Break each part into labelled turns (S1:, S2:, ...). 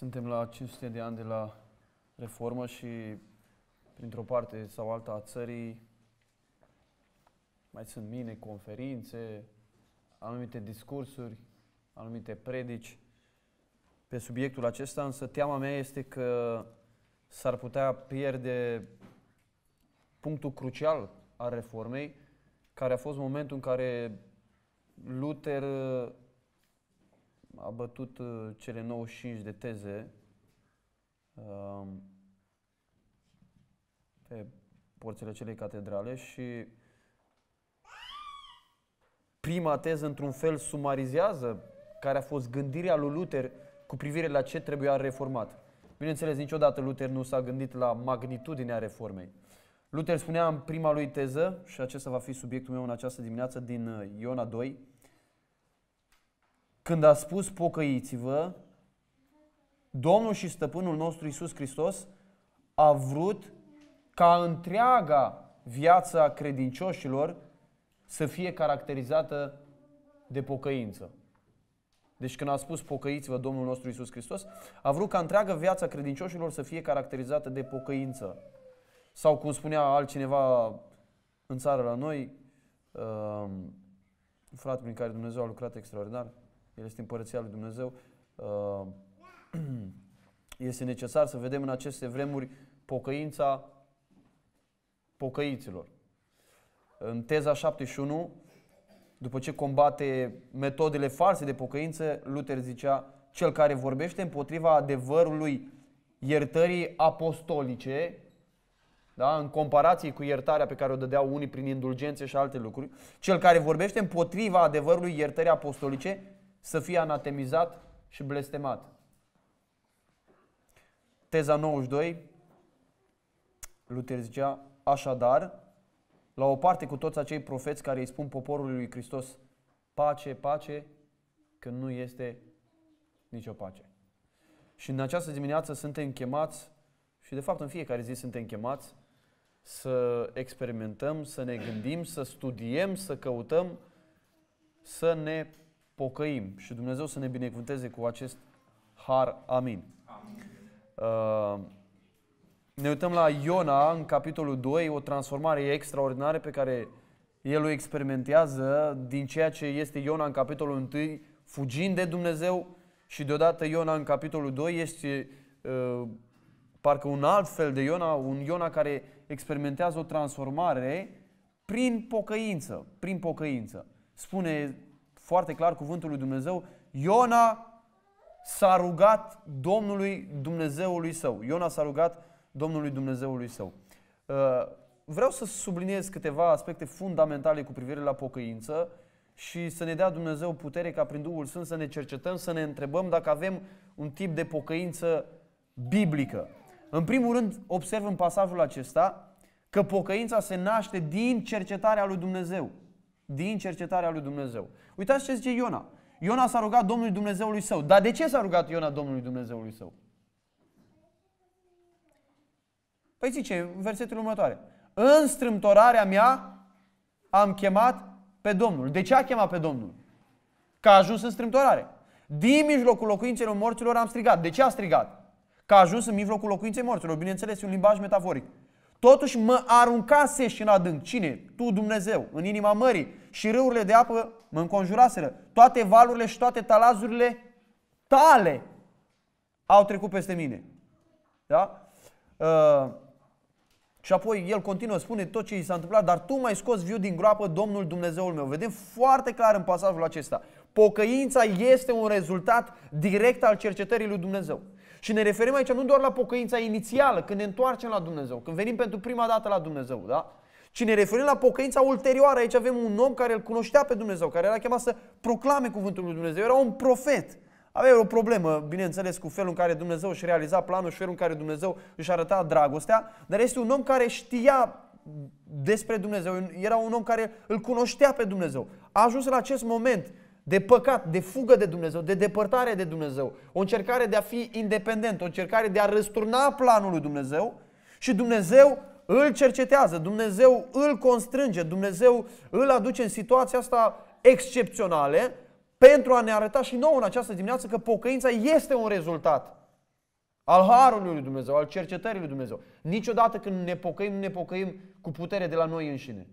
S1: Suntem la 500 de ani de la reformă și printr-o parte sau alta a țării mai sunt mine, conferințe, anumite discursuri, anumite predici pe subiectul acesta, însă teama mea este că s-ar putea pierde punctul crucial al reformei, care a fost momentul în care Luther a bătut uh, cele 95 de teze um, pe porțile acelei catedrale și prima teză, într-un fel, sumarizează care a fost gândirea lui Luther cu privire la ce trebuia reformat. Bineînțeles, niciodată Luther nu s-a gândit la magnitudinea reformei. Luther spunea în prima lui teză, și acesta va fi subiectul meu în această dimineață, din uh, Iona 2, când a spus pocăiți-vă, Domnul și Stăpânul nostru Isus Hristos a vrut ca întreaga viața credincioșilor să fie caracterizată de pocăință. Deci când a spus pocăiți-vă Domnul nostru Isus Hristos, a vrut ca întreaga viața credincioșilor să fie caracterizată de pocăință. Sau cum spunea altcineva în țară la noi, uh, frate prin care Dumnezeu a lucrat extraordinar, el este împărăția lui Dumnezeu. Uh, este necesar să vedem în aceste vremuri pocăința pocăiților. În teza 71, după ce combate metodele false de pocăință, Luther zicea, cel care vorbește împotriva adevărului iertării apostolice, da? în comparație cu iertarea pe care o dădeau unii prin indulgențe și alte lucruri, cel care vorbește împotriva adevărului iertării apostolice să fie anatemizat și blestemat. Teza 92, Luther zicea, așadar, la o parte cu toți acei profeți care îi spun poporului lui Hristos, pace, pace, că nu este nicio pace. Și în această dimineață suntem chemați, și de fapt în fiecare zi suntem chemați, să experimentăm, să ne gândim, să studiem, să căutăm, să ne pocăim și Dumnezeu să ne binecuvânteze cu acest har. Amin. Amin. Uh, ne uităm la Iona în capitolul 2, o transformare extraordinară pe care el o experimentează din ceea ce este Iona în capitolul 1, fugind de Dumnezeu și deodată Iona în capitolul 2 este uh, parcă un alt fel de Iona, un Iona care experimentează o transformare prin pocăință, prin pocăință. Spune foarte clar cuvântul lui Dumnezeu, Iona s-a rugat Domnului Dumnezeului său. Iona s-a rugat Domnului Dumnezeului său. Uh, vreau să subliniez câteva aspecte fundamentale cu privire la pocăință și să ne dea Dumnezeu putere ca prin Duhul Sfânt să ne cercetăm, să ne întrebăm dacă avem un tip de pocăință biblică. În primul rând, observ în pasajul acesta că pocăința se naște din cercetarea lui Dumnezeu din cercetarea lui Dumnezeu. Uitați ce zice Iona. Iona s-a rugat Domnului Dumnezeului său. Dar de ce s-a rugat Iona Domnului Dumnezeului său? Păi zice, versetul următoare. În strâmtorarea mea am chemat pe Domnul. De ce a chemat pe Domnul? Că a ajuns în strâmtorare. Din mijlocul locuințelor morților am strigat. De ce a strigat? Că a ajuns în mijlocul locuinței morților. Bineînțeles, e un limbaj metaforic. Totuși mă aruncase și în adânc. Cine? Tu, Dumnezeu, în inima mării. Și râurile de apă mă înconjuraseră. Toate valurile și toate talazurile tale au trecut peste mine. Da? Uh, și apoi el continuă, spune tot ce i s-a întâmplat, dar tu mai scos viu din groapă Domnul Dumnezeul meu. Vedem foarte clar în pasajul acesta. Pocăința este un rezultat direct al cercetării lui Dumnezeu. Și ne referim aici nu doar la pocăința inițială, când ne întoarcem la Dumnezeu, când venim pentru prima dată la Dumnezeu, da? Ci ne referim la pocăința ulterioară. Aici avem un om care îl cunoștea pe Dumnezeu, care era chemat să proclame cuvântul lui Dumnezeu. Era un profet. Avea o problemă, bineînțeles, cu felul în care Dumnezeu își realiza planul și felul în care Dumnezeu își arăta dragostea, dar este un om care știa despre Dumnezeu. Era un om care îl cunoștea pe Dumnezeu. A ajuns în acest moment de păcat, de fugă de Dumnezeu, de depărtare de Dumnezeu, o încercare de a fi independent, o încercare de a răsturna planul lui Dumnezeu și Dumnezeu îl cercetează, Dumnezeu îl constrânge, Dumnezeu îl aduce în situația asta excepționale pentru a ne arăta și nouă în această dimineață că pocăința este un rezultat al harului lui Dumnezeu, al cercetării lui Dumnezeu. Niciodată când ne pocăim, nu ne pocăim cu putere de la noi înșine.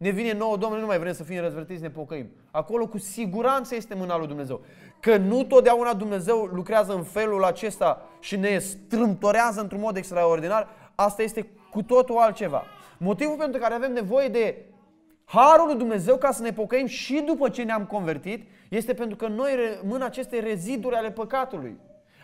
S1: Ne vine nouă, Domnule, nu mai vrem să fim răzvrătiți, ne pocăim. Acolo cu siguranță este mâna lui Dumnezeu. Că nu totdeauna Dumnezeu lucrează în felul acesta și ne strâmtorează într-un mod extraordinar, asta este cu totul altceva. Motivul pentru care avem nevoie de harul lui Dumnezeu ca să ne pocăim și după ce ne-am convertit, este pentru că noi rămân aceste reziduri ale păcatului.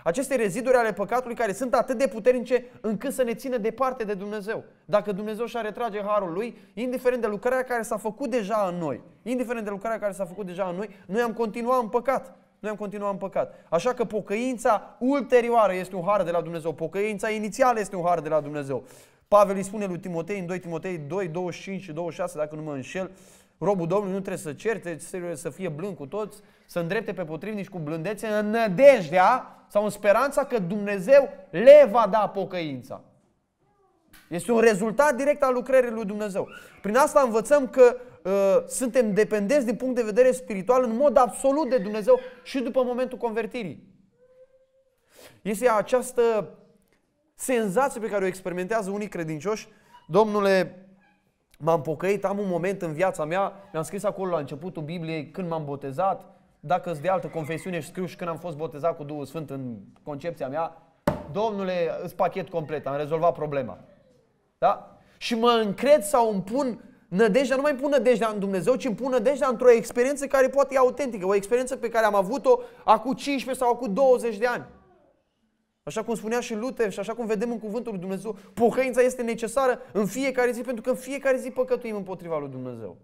S1: Aceste reziduri ale păcatului care sunt atât de puternice încât să ne țină departe de Dumnezeu. Dacă Dumnezeu și a retrage harul lui, indiferent de lucrarea care s-a făcut deja în noi, indiferent de lucrarea care s-a făcut deja în noi, noi am continuat în păcat. Noi am continuat în păcat. Așa că pocăința ulterioară este un har de la Dumnezeu. Pocăința inițială este un har de la Dumnezeu. Pavel îi spune lui Timotei în 2 Timotei 2, 25 și 26, dacă nu mă înșel, uh, Robul Domnului nu trebuie să certe, trebuie să fie blând cu toți, să îndrepte pe potrivnici cu blândețe în nădejdea sau în speranța că Dumnezeu le va da pocăința. Este un rezultat direct al lucrării lui Dumnezeu. Prin asta învățăm că uh, suntem dependenți din punct de vedere spiritual în mod absolut de Dumnezeu și după momentul convertirii. Este această senzație pe care o experimentează unii credincioși. Domnule, m-am pocăit, am un moment în viața mea, mi-am scris acolo la începutul Bibliei când m-am botezat, dacă îți de altă confesiune și scriu și când am fost botezat cu Duhul Sfânt în concepția mea, domnule, îți pachet complet, am rezolvat problema. Da? Și mă încred sau îmi pun nădejdea, nu mai pun nădejdea în Dumnezeu, ci îmi pun nădejdea într-o experiență care poate e autentică, o experiență pe care am avut-o acum 15 sau acum 20 de ani. Așa cum spunea și Luther și așa cum vedem în cuvântul lui Dumnezeu, pocăința este necesară în fiecare zi pentru că în fiecare zi păcătuim împotriva lui Dumnezeu.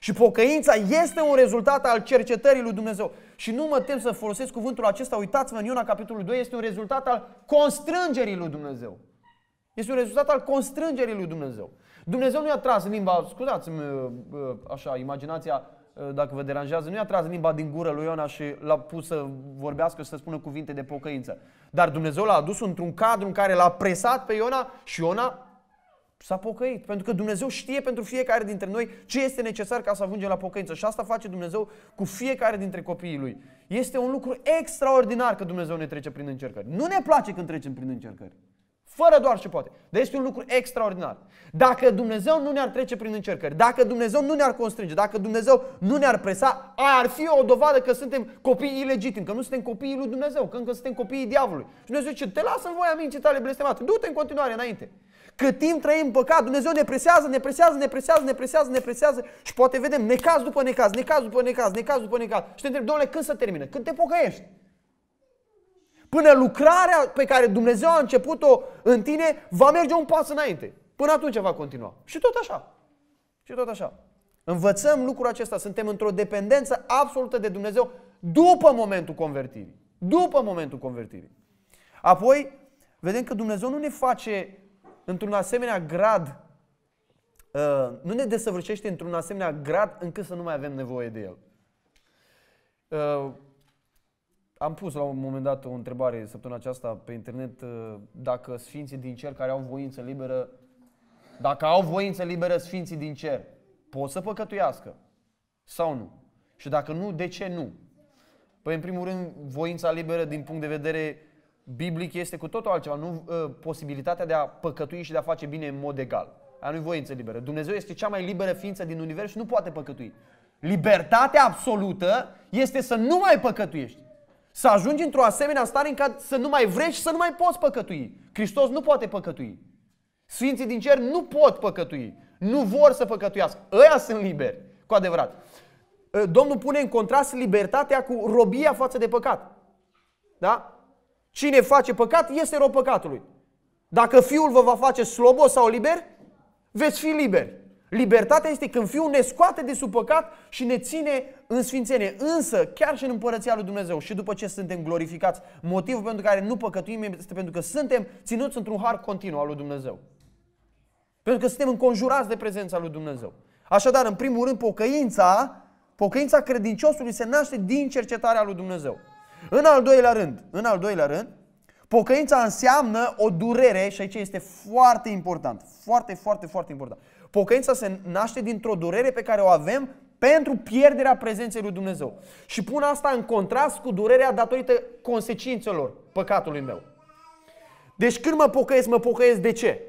S1: Și pocăința este un rezultat al cercetării lui Dumnezeu. Și nu mă tem să folosesc cuvântul acesta, uitați-vă în Iona capitolul 2, este un rezultat al constrângerii lui Dumnezeu. Este un rezultat al constrângerii lui Dumnezeu. Dumnezeu nu i-a tras în limba, scuzați-mi uh, uh, așa, imaginația Eh, dacă vă deranjează, nu i-a tras limba din gură lui Iona și l-a pus să vorbească și să spună cuvinte de pocăință. Dar Dumnezeu l-a adus într-un cadru în care l-a presat pe Iona și Iona s-a pocăit. Pentru că Dumnezeu știe pentru fiecare dintre noi ce este necesar ca să ajungem la pocăință. Și asta face Dumnezeu cu fiecare dintre copiii lui. Este un lucru extraordinar că Dumnezeu ne trece prin încercări. Nu ne place când trecem prin încercări. Fără doar și poate. Deci este un lucru extraordinar. Dacă Dumnezeu nu ne-ar trece prin încercări, dacă Dumnezeu nu ne-ar constrânge, dacă Dumnezeu nu ne-ar presa, ar fi o dovadă că suntem copii ilegitimi, că nu suntem copiii lui Dumnezeu, că încă suntem copiii diavolului. Și Dumnezeu zice, te lasă în voia minții tale blestemate, du-te în continuare înainte. Cât timp trăim în păcat, Dumnezeu ne presează, ne presează, ne presează, ne presează, ne presează și poate vedem necaz după necaz, necaz după necaz, necaz după necaz. Și te întreb, domnule, când să termină? Când te pocăiești? până lucrarea pe care Dumnezeu a început-o în tine va merge un pas înainte. Până atunci va continua. Și tot așa. Și tot așa. Învățăm lucrul acesta. Suntem într-o dependență absolută de Dumnezeu după momentul convertirii. După momentul convertirii. Apoi, vedem că Dumnezeu nu ne face într-un asemenea grad, uh, nu ne desăvârșește într-un asemenea grad încât să nu mai avem nevoie de El. Uh, am pus la un moment dat o întrebare săptămâna aceasta pe internet uh, dacă sfinții din cer care au voință liberă, dacă au voință liberă sfinții din cer, pot să păcătuiască sau nu? Și dacă nu, de ce nu? Păi în primul rând, voința liberă din punct de vedere biblic este cu totul altceva, nu uh, posibilitatea de a păcătui și de a face bine în mod egal. Aia nu voință liberă. Dumnezeu este cea mai liberă ființă din univers și nu poate păcătui. Libertatea absolută este să nu mai păcătuiești. Să ajungi într-o asemenea stare în care să nu mai vrei și să nu mai poți păcătui. Hristos nu poate păcătui. Sfinții din cer nu pot păcătui. Nu vor să păcătuiască. Ăia sunt liberi, cu adevărat. Ă, Domnul pune în contrast libertatea cu robia față de păcat. Da? Cine face păcat este rob păcatului. Dacă fiul vă va face slobos sau liber, veți fi liberi. Libertatea este când fiul ne scoate de sub păcat și ne ține în sfințenie. Însă, chiar și în împărăția lui Dumnezeu și după ce suntem glorificați, motivul pentru care nu păcătuim este pentru că suntem ținuți într-un har continuu al lui Dumnezeu. Pentru că suntem înconjurați de prezența lui Dumnezeu. Așadar, în primul rând, pocăința, pocăința credinciosului se naște din cercetarea lui Dumnezeu. În al doilea rând, în al doilea rând, Pocăința înseamnă o durere și aici este foarte important, foarte, foarte, foarte important. Pocăința se naște dintr-o durere pe care o avem pentru pierderea prezenței lui Dumnezeu. Și pun asta în contrast cu durerea datorită consecințelor păcatului meu. Deci când mă pocăiesc, mă pocăiesc de ce?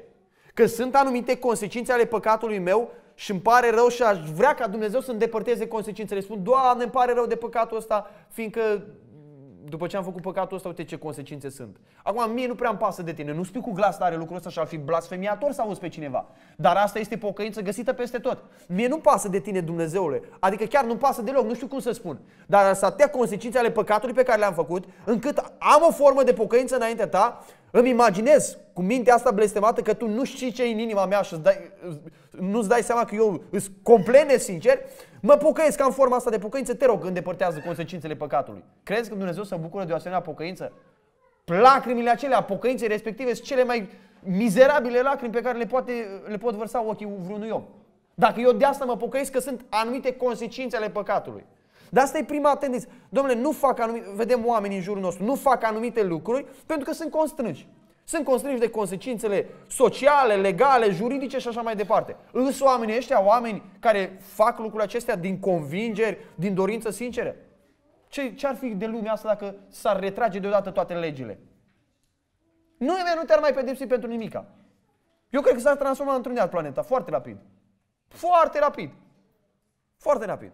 S1: Că sunt anumite consecințe ale păcatului meu și îmi pare rău și aș vrea ca Dumnezeu să îndepărteze consecințele. Spun, Doamne, îmi pare rău de păcatul ăsta, fiindcă după ce am făcut păcatul ăsta, uite ce consecințe sunt. Acum, mie nu prea îmi pasă de tine. Nu spui cu glas tare lucrul ăsta și ar fi blasfemiator să auzi pe cineva. Dar asta este pocăință găsită peste tot. Mie nu pasă de tine, Dumnezeule. Adică chiar nu pasă deloc, nu știu cum să spun. Dar să atea consecințe ale păcatului pe care le-am făcut, încât am o formă de pocăință înaintea ta îmi imaginez cu mintea asta blestemată că tu nu știi ce e în inima mea și nu-ți dai seama că eu sunt complene sincer, mă pocăiesc ca în forma asta de pocăință, te rog, îndepărtează consecințele păcatului. Crezi că Dumnezeu se bucură de o asemenea pocăință? Lacrimile acelea, pocăinței respective, sunt cele mai mizerabile lacrimi pe care le, poate, le pot vărsa ochii vreunui om. Dacă eu de asta mă pocăiesc că sunt anumite consecințe ale păcatului. Dar asta e prima tendință. Domnule, nu fac anumite, vedem oameni în jurul nostru, nu fac anumite lucruri pentru că sunt constrânși. Sunt constrânși de consecințele sociale, legale, juridice și așa mai departe. Îs oamenii ăștia, oameni care fac lucrurile acestea din convingeri, din dorință sinceră? Ce, ce ar fi de lumea asta dacă s-ar retrage deodată toate legile? Nu, nu te-ar mai pedepsi pentru nimica. Eu cred că s-ar transforma într-un alt planeta, foarte rapid. Foarte rapid. Foarte rapid.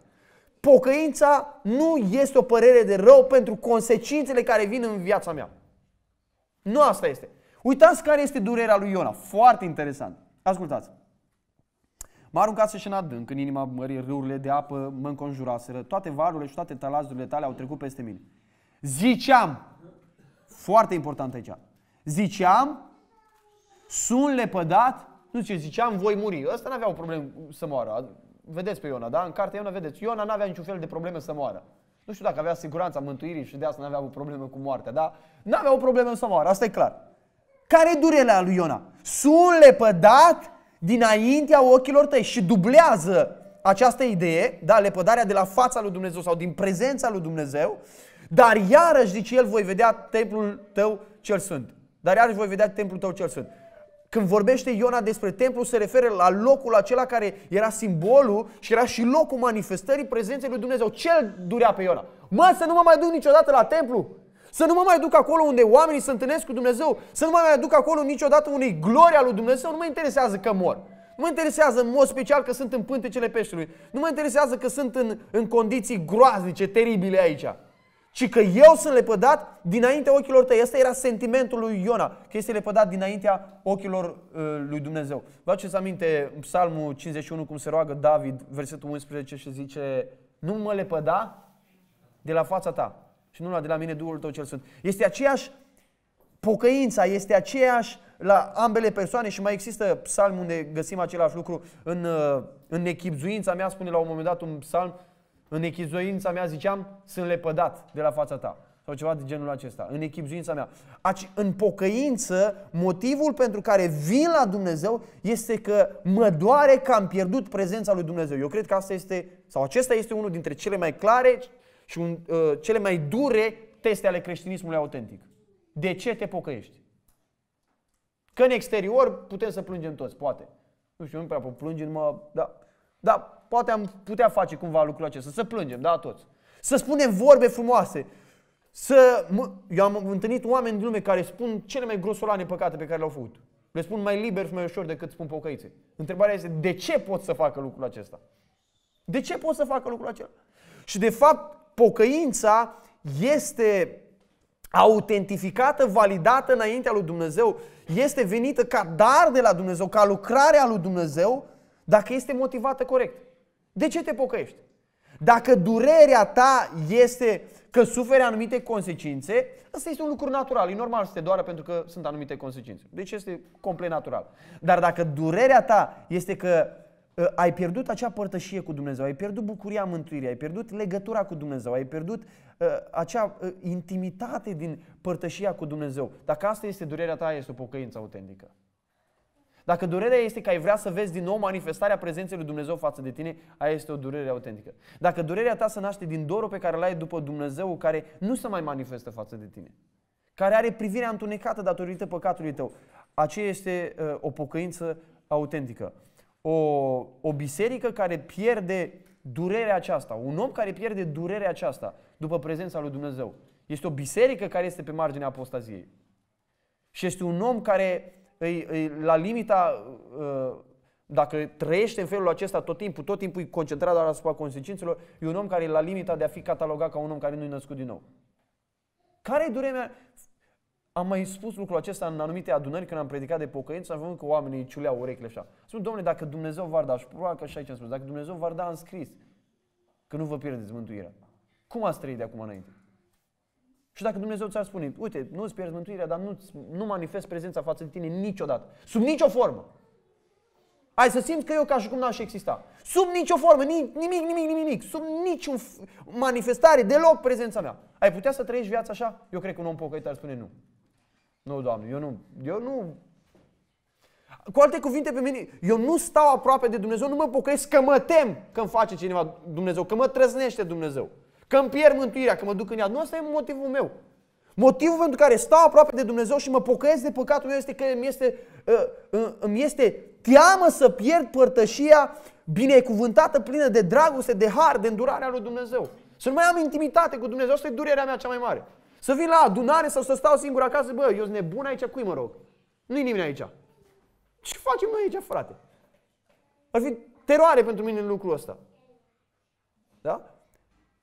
S1: Pocăința nu este o părere de rău pentru consecințele care vin în viața mea. Nu asta este. Uitați care este durerea lui Iona. Foarte interesant. Ascultați. Mă aruncase și în adânc, în inima mării, râurile de apă mă înconjuraseră. Toate valurile și toate talazurile tale au trecut peste mine. Ziceam, foarte important aici, ziceam, sunt lepădat, nu ce ziceam, voi muri. Ăsta nu avea o problemă să moară vedeți pe Iona, da? În cartea Iona vedeți. Iona nu avea niciun fel de probleme să moară. Nu știu dacă avea siguranța mântuirii și de asta nu avea o problemă cu moartea, dar nu avea o problemă să moară, asta e clar. Care e durerea lui Iona? Sunt lepădat dinaintea ochilor tăi și dublează această idee, da, lepădarea de la fața lui Dumnezeu sau din prezența lui Dumnezeu, dar iarăși, zice el, voi vedea templul tău cel sfânt. Dar iarăși voi vedea templul tău cel sfânt. Când vorbește Iona despre templu, se referă la locul acela care era simbolul și era și locul manifestării prezenței lui Dumnezeu. Cel durea pe Iona. Mă, să nu mă mai duc niciodată la templu. Să nu mă mai duc acolo unde oamenii se întâlnesc cu Dumnezeu. Să nu mă mai duc acolo niciodată unei gloria lui Dumnezeu. Nu mă interesează că mor. Nu mă interesează în mod special că sunt în pântecele peștelui. Nu mă interesează că sunt în, în condiții groaznice, teribile aici ci că eu sunt lepădat dinaintea ochilor tăi. Asta era sentimentul lui Iona, că este lepădat dinaintea ochilor uh, lui Dumnezeu. Vă aduceți aminte în Psalmul 51 cum se roagă David, versetul 11 și zice Nu mă lepăda de la fața ta și nu la de la mine Duhul tău cel sunt. Este aceeași pocăința, este aceeași la ambele persoane și mai există psalm unde găsim același lucru în, uh, în echipzuința mea, spune la un moment dat un psalm, în echizoința mea, ziceam, sunt lepădat de la fața ta. Sau ceva de genul acesta. În echizoința mea. Aci, în pocăință, motivul pentru care vin la Dumnezeu este că mă doare că am pierdut prezența lui Dumnezeu. Eu cred că asta este, sau acesta este unul dintre cele mai clare și un, uh, cele mai dure teste ale creștinismului autentic. De ce te pocăiești? Că în exterior putem să plângem toți, poate. Nu știu, nu prea plângem, mă, da, dar poate am putea face cumva lucrul acesta, să plângem, da, toți. Să spunem vorbe frumoase. Să mă, eu am întâlnit oameni din lume care spun cele mai grosolane păcate pe care le-au făcut. Le spun mai liber și mai ușor decât spun pocăițe. Întrebarea este de ce pot să facă lucrul acesta? De ce pot să facă lucrul acela? Și de fapt, pocăința este autentificată, validată înaintea lui Dumnezeu, este venită ca dar de la Dumnezeu, ca lucrare a lui Dumnezeu dacă este motivată corect. De ce te pocăiești? Dacă durerea ta este că suferi anumite consecințe, asta este un lucru natural. E normal să te doară pentru că sunt anumite consecințe. Deci este complet natural. Dar dacă durerea ta este că uh, ai pierdut acea părtășie cu Dumnezeu, ai pierdut bucuria mântuirii, ai pierdut legătura cu Dumnezeu, ai pierdut uh, acea uh, intimitate din părtășia cu Dumnezeu. Dacă asta este durerea ta, este o pocăință autentică. Dacă durerea este că ai vrea să vezi din nou manifestarea prezenței lui Dumnezeu față de tine, aia este o durere autentică. Dacă durerea ta se naște din dorul pe care îl ai după Dumnezeu care nu se mai manifestă față de tine, care are privirea întunecată datorită păcatului tău, aceea este uh, o pocăință autentică. O, o biserică care pierde durerea aceasta, un om care pierde durerea aceasta după prezența lui Dumnezeu, este o biserică care este pe marginea apostaziei. Și este un om care e, păi, e, la limita, uh, dacă trăiește în felul acesta tot timpul, tot timpul e concentrat doar asupra consecințelor, e un om care e la limita de a fi catalogat ca un om care nu e născut din nou. Care e durerea? Am mai spus lucrul acesta în anumite adunări când am predicat de pocăință, am văzut că oamenii îi ciuleau urechile așa. Spun, domnule, dacă Dumnezeu v-ar da, și probabil că așa ce am spus, dacă Dumnezeu v-ar da, am scris că nu vă pierdeți mântuirea. Cum ați trăit de acum înainte? Și dacă Dumnezeu ți-ar spune, uite, nu-ți pierzi mântuirea, dar nu, nu manifest prezența față de tine niciodată, sub nicio formă. Ai să simți că eu ca și cum n-aș exista. Sub nicio formă, nimic, nimic, nimic, nimic, sub niciun manifestare, deloc prezența mea. Ai putea să trăiești viața așa? Eu cred că un om pocăit ar spune nu. Nu, Doamne, eu nu, eu nu. Cu alte cuvinte pe mine, eu nu stau aproape de Dumnezeu, nu mă pocăiesc că mă tem că îmi face cineva Dumnezeu, că mă trăznește Dumnezeu. Că îmi pierd mântuirea, că mă duc în iad. Nu ăsta e motivul meu. Motivul pentru care stau aproape de Dumnezeu și mă pocăiesc de păcatul meu este că îmi este, ă, îmi este teamă să pierd părtășia binecuvântată, plină de dragoste, de har, de îndurarea lui Dumnezeu. Să nu mai am intimitate cu Dumnezeu, asta e durerea mea cea mai mare. Să vin la adunare sau să stau singur acasă, bă, eu sunt nebun aici, cui mă rog? Nu-i nimeni aici. Ce facem noi aici, frate? Ar fi teroare pentru mine în lucrul ăsta. Da?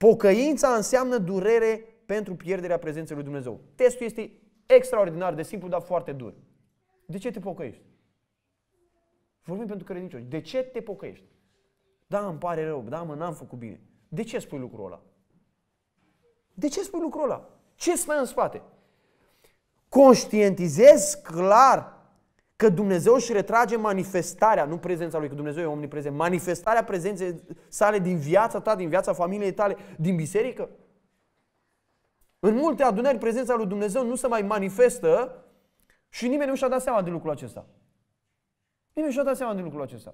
S1: Pocăința înseamnă durere pentru pierderea prezenței lui Dumnezeu. Testul este extraordinar de simplu, dar foarte dur. De ce te pocăiești? Vorbim pentru credincioși. De ce te pocăiești? Da, îmi pare rău. Da, mă, n-am făcut bine. De ce spui lucrul ăla? De ce spui lucrul ăla? Ce stai în spate? Conștientizezi clar că Dumnezeu își retrage manifestarea, nu prezența Lui, că Dumnezeu e omniprezent, manifestarea prezenței sale din viața ta, din viața familiei tale, din biserică? În multe adunări prezența lui Dumnezeu nu se mai manifestă și nimeni nu și-a dat seama de lucrul acesta. Nimeni nu și-a dat seama de lucrul acesta.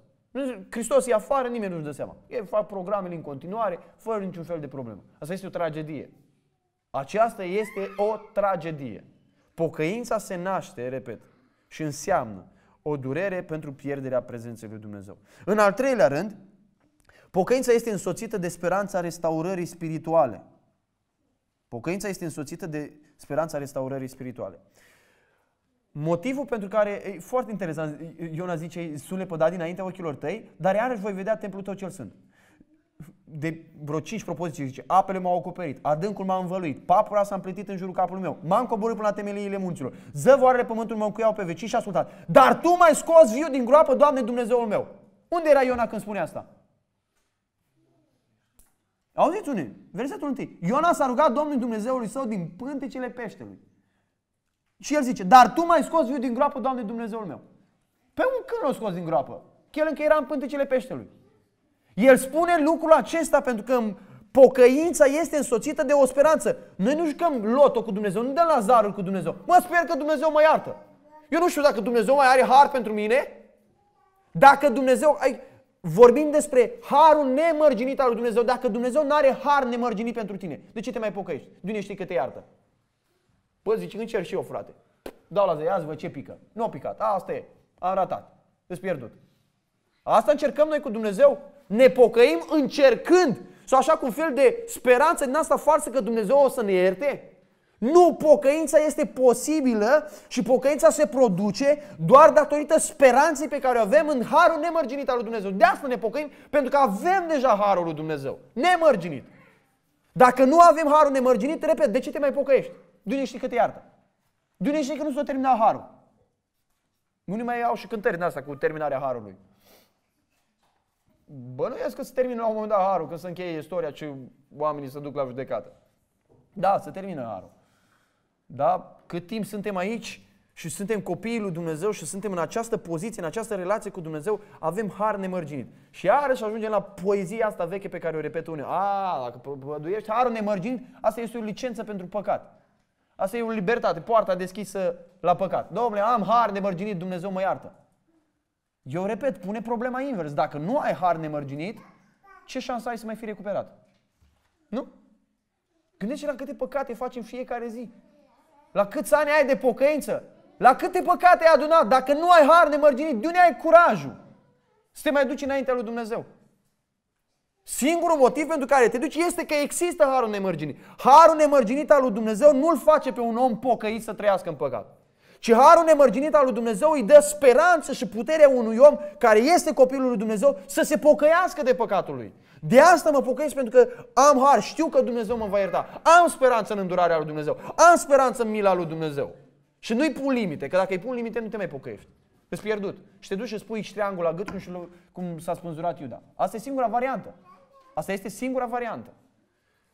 S1: Hristos e afară, nimeni nu-și dă seama. Ei fac programele în continuare, fără niciun fel de problemă. Asta este o tragedie. Aceasta este o tragedie. Pocăința se naște, repet, și înseamnă o durere pentru pierderea prezenței lui Dumnezeu. În al treilea rând, pocăința este însoțită de speranța restaurării spirituale. Pocăința este însoțită de speranța restaurării spirituale. Motivul pentru care, e foarte interesant, Iona zice, sule păda dinaintea ochilor tăi, dar iarăși voi vedea templul tău cel sunt de vreo 5 propoziții, zice, apele m-au acoperit, adâncul m-a învăluit, papura s-a împletit în jurul capului meu, m-am coborât până la temeliile munților, zăvoarele pământului mă încuiau pe vecini și ascultat. Dar tu mai scos viu din groapă, Doamne Dumnezeul meu. Unde era Iona când spune asta? Auziți unii, versetul 1. Iona s-a rugat Domnului Dumnezeului său din pântecele peștelui. Și el zice, dar tu mai scos viu din groapă, Doamne Dumnezeul meu. Pe un când l-o scos din groapă? Că el încă era în pântecele peștelui. El spune lucrul acesta pentru că pocăința este însoțită de o speranță. Noi nu jucăm loto cu Dumnezeu, nu dăm lazarul cu Dumnezeu. Mă sper că Dumnezeu mă iartă. Eu nu știu dacă Dumnezeu mai are har pentru mine. Dacă Dumnezeu... Ai, vorbim despre harul nemărginit al lui Dumnezeu. Dacă Dumnezeu nu are har nemărginit pentru tine, de ce te mai pocăiești? De unde știi că te iartă? Păi zici, încerc și eu, frate. Dau la zei, azi vă ce pică. Nu a picat, asta e, a ratat, îți pierdut. Asta încercăm noi cu Dumnezeu? Ne pocăim încercând sau așa cu un fel de speranță din asta falsă că Dumnezeu o să ne ierte? Nu, pocăința este posibilă și pocăința se produce doar datorită speranței pe care o avem în harul nemărginit al lui Dumnezeu. De asta ne pocăim, pentru că avem deja harul lui Dumnezeu. Nemărginit. Dacă nu avem harul nemărginit, repet, de ce te mai pocăiești? Dumnezeu știi că te iartă. Dumnezeu știi că nu s-a terminat harul. Unii mai au și cântări din asta cu terminarea harului bănuiesc că se termină la un moment dat harul, când se încheie istoria ce oamenii se duc la judecată. Da, se termină harul. Da? Cât timp suntem aici și suntem copiii lui Dumnezeu și suntem în această poziție, în această relație cu Dumnezeu, avem har nemărginit. Și iarăși ajungem la poezia asta veche pe care o repet unii. A, dacă păduiești harul nemărginit, asta este o licență pentru păcat. Asta e o libertate, poarta deschisă la păcat. Domnule, am har nemărginit, Dumnezeu mă iartă. Eu repet, pune problema invers. Dacă nu ai har nemărginit, ce șansă ai să mai fi recuperat? Nu? gândește la câte păcate faci în fiecare zi. La câți ani ai de pocăință? La câte păcate ai adunat? Dacă nu ai har nemărginit, de unde ai curajul să te mai duci înaintea lui Dumnezeu? Singurul motiv pentru care te duci este că există harul nemărginit. Harul nemărginit al lui Dumnezeu nu-l face pe un om pocăit să trăiască în păcat ci harul nemărginit al lui Dumnezeu îi dă speranță și putere unui om care este copilul lui Dumnezeu să se pocăiască de păcatul lui. De asta mă pocăiesc pentru că am har, știu că Dumnezeu mă va ierta. Am speranță în îndurarea lui Dumnezeu. Am speranță în mila lui Dumnezeu. Și nu-i pun limite, că dacă îi pun limite nu te mai pocăiești. Ești pierdut. Și te duci și spui triangul la gât cum, cum s-a spânzurat Iuda. Asta e singura variantă. Asta este singura variantă.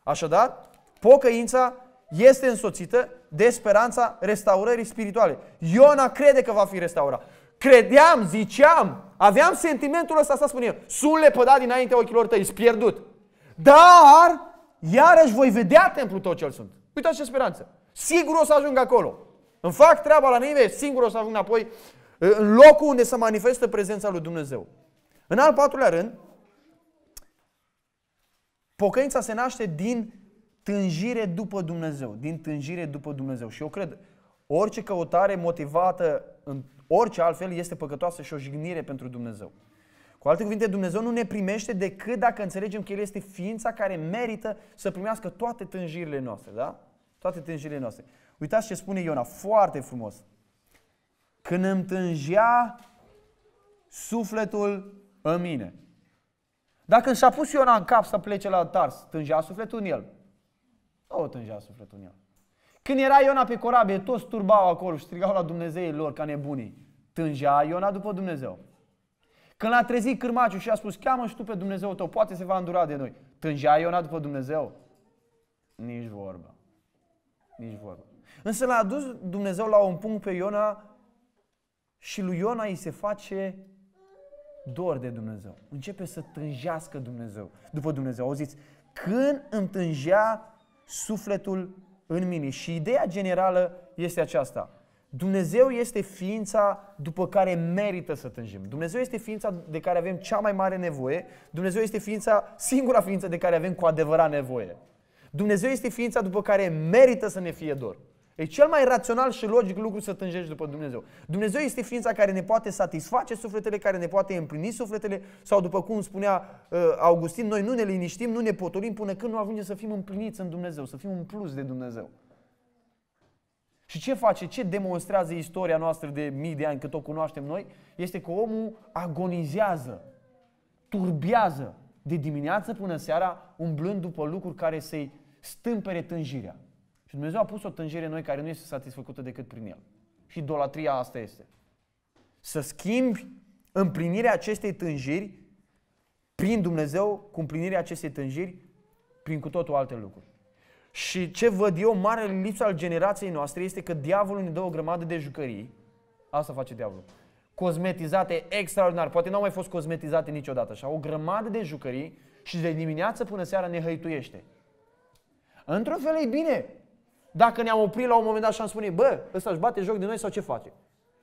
S1: Așadar, pocăința este însoțită de speranța restaurării spirituale. Iona crede că va fi restaurat. Credeam, ziceam, aveam sentimentul ăsta, asta spune eu. Sunt lepădat dinaintea ochilor tăi, pierdut. Dar iarăși voi vedea templul tot cel sunt. Uitați ce speranță. Sigur o să ajung acolo. Îmi fac treaba la neive, singur o să ajung înapoi în locul unde se manifestă prezența lui Dumnezeu. În al patrulea rând, pocăința se naște din tânjire după Dumnezeu, din tânjire după Dumnezeu. Și eu cred, orice căutare motivată în orice altfel este păcătoasă și o jignire pentru Dumnezeu. Cu alte cuvinte, Dumnezeu nu ne primește decât dacă înțelegem că El este ființa care merită să primească toate tânjirile noastre, da? Toate tânjirile noastre. Uitați ce spune Iona, foarte frumos. Când îmi tânjea sufletul în mine. Dacă și-a pus Iona în cap să plece la Tars, tângea sufletul în el. Tot tângea sufletul în el. Când era Iona pe corabie, toți turbau acolo și strigau la Dumnezeii lor ca nebunii. Tângea Iona după Dumnezeu. Când l-a trezit cârmaciul și a spus, cheamă și tu pe Dumnezeu tău, poate se va îndura de noi. Tângea Iona după Dumnezeu? Nici vorbă. Nici vorbă. Însă l-a adus Dumnezeu la un punct pe Iona și lui Iona îi se face dor de Dumnezeu. Începe să tânjească Dumnezeu, după Dumnezeu. Auziți, când îmi sufletul în mine. Și ideea generală este aceasta. Dumnezeu este ființa după care merită să tânjim. Dumnezeu este ființa de care avem cea mai mare nevoie. Dumnezeu este ființa, singura ființă de care avem cu adevărat nevoie. Dumnezeu este ființa după care merită să ne fie dor. E cel mai rațional și logic lucru să tânjești după Dumnezeu. Dumnezeu este ființa care ne poate satisface sufletele, care ne poate împlini sufletele sau după cum spunea uh, Augustin, noi nu ne liniștim, nu ne potolim până când nu ajungem să fim împliniți în Dumnezeu, să fim un plus de Dumnezeu. Și ce face, ce demonstrează istoria noastră de mii de ani cât o cunoaștem noi, este că omul agonizează, turbiază de dimineață până seara, umblând după lucruri care să-i stâmpere tânjirea. Dumnezeu a pus o tânjere în noi care nu este satisfăcută decât prin El. Și idolatria asta este. Să schimbi împlinirea acestei tânjiri prin Dumnezeu, cu împlinirea acestei tânjiri, prin cu totul alte lucruri. Și ce văd eu, mare lipsă al generației noastre este că diavolul ne dă o grămadă de jucării. Asta face diavolul. Cosmetizate extraordinar. Poate n-au mai fost cosmetizate niciodată. Așa, o grămadă de jucării și de dimineață până seara ne hăituiește. Într-un fel e bine, dacă ne-am oprit la un moment dat și am spune, bă, ăsta își bate joc de noi sau ce face?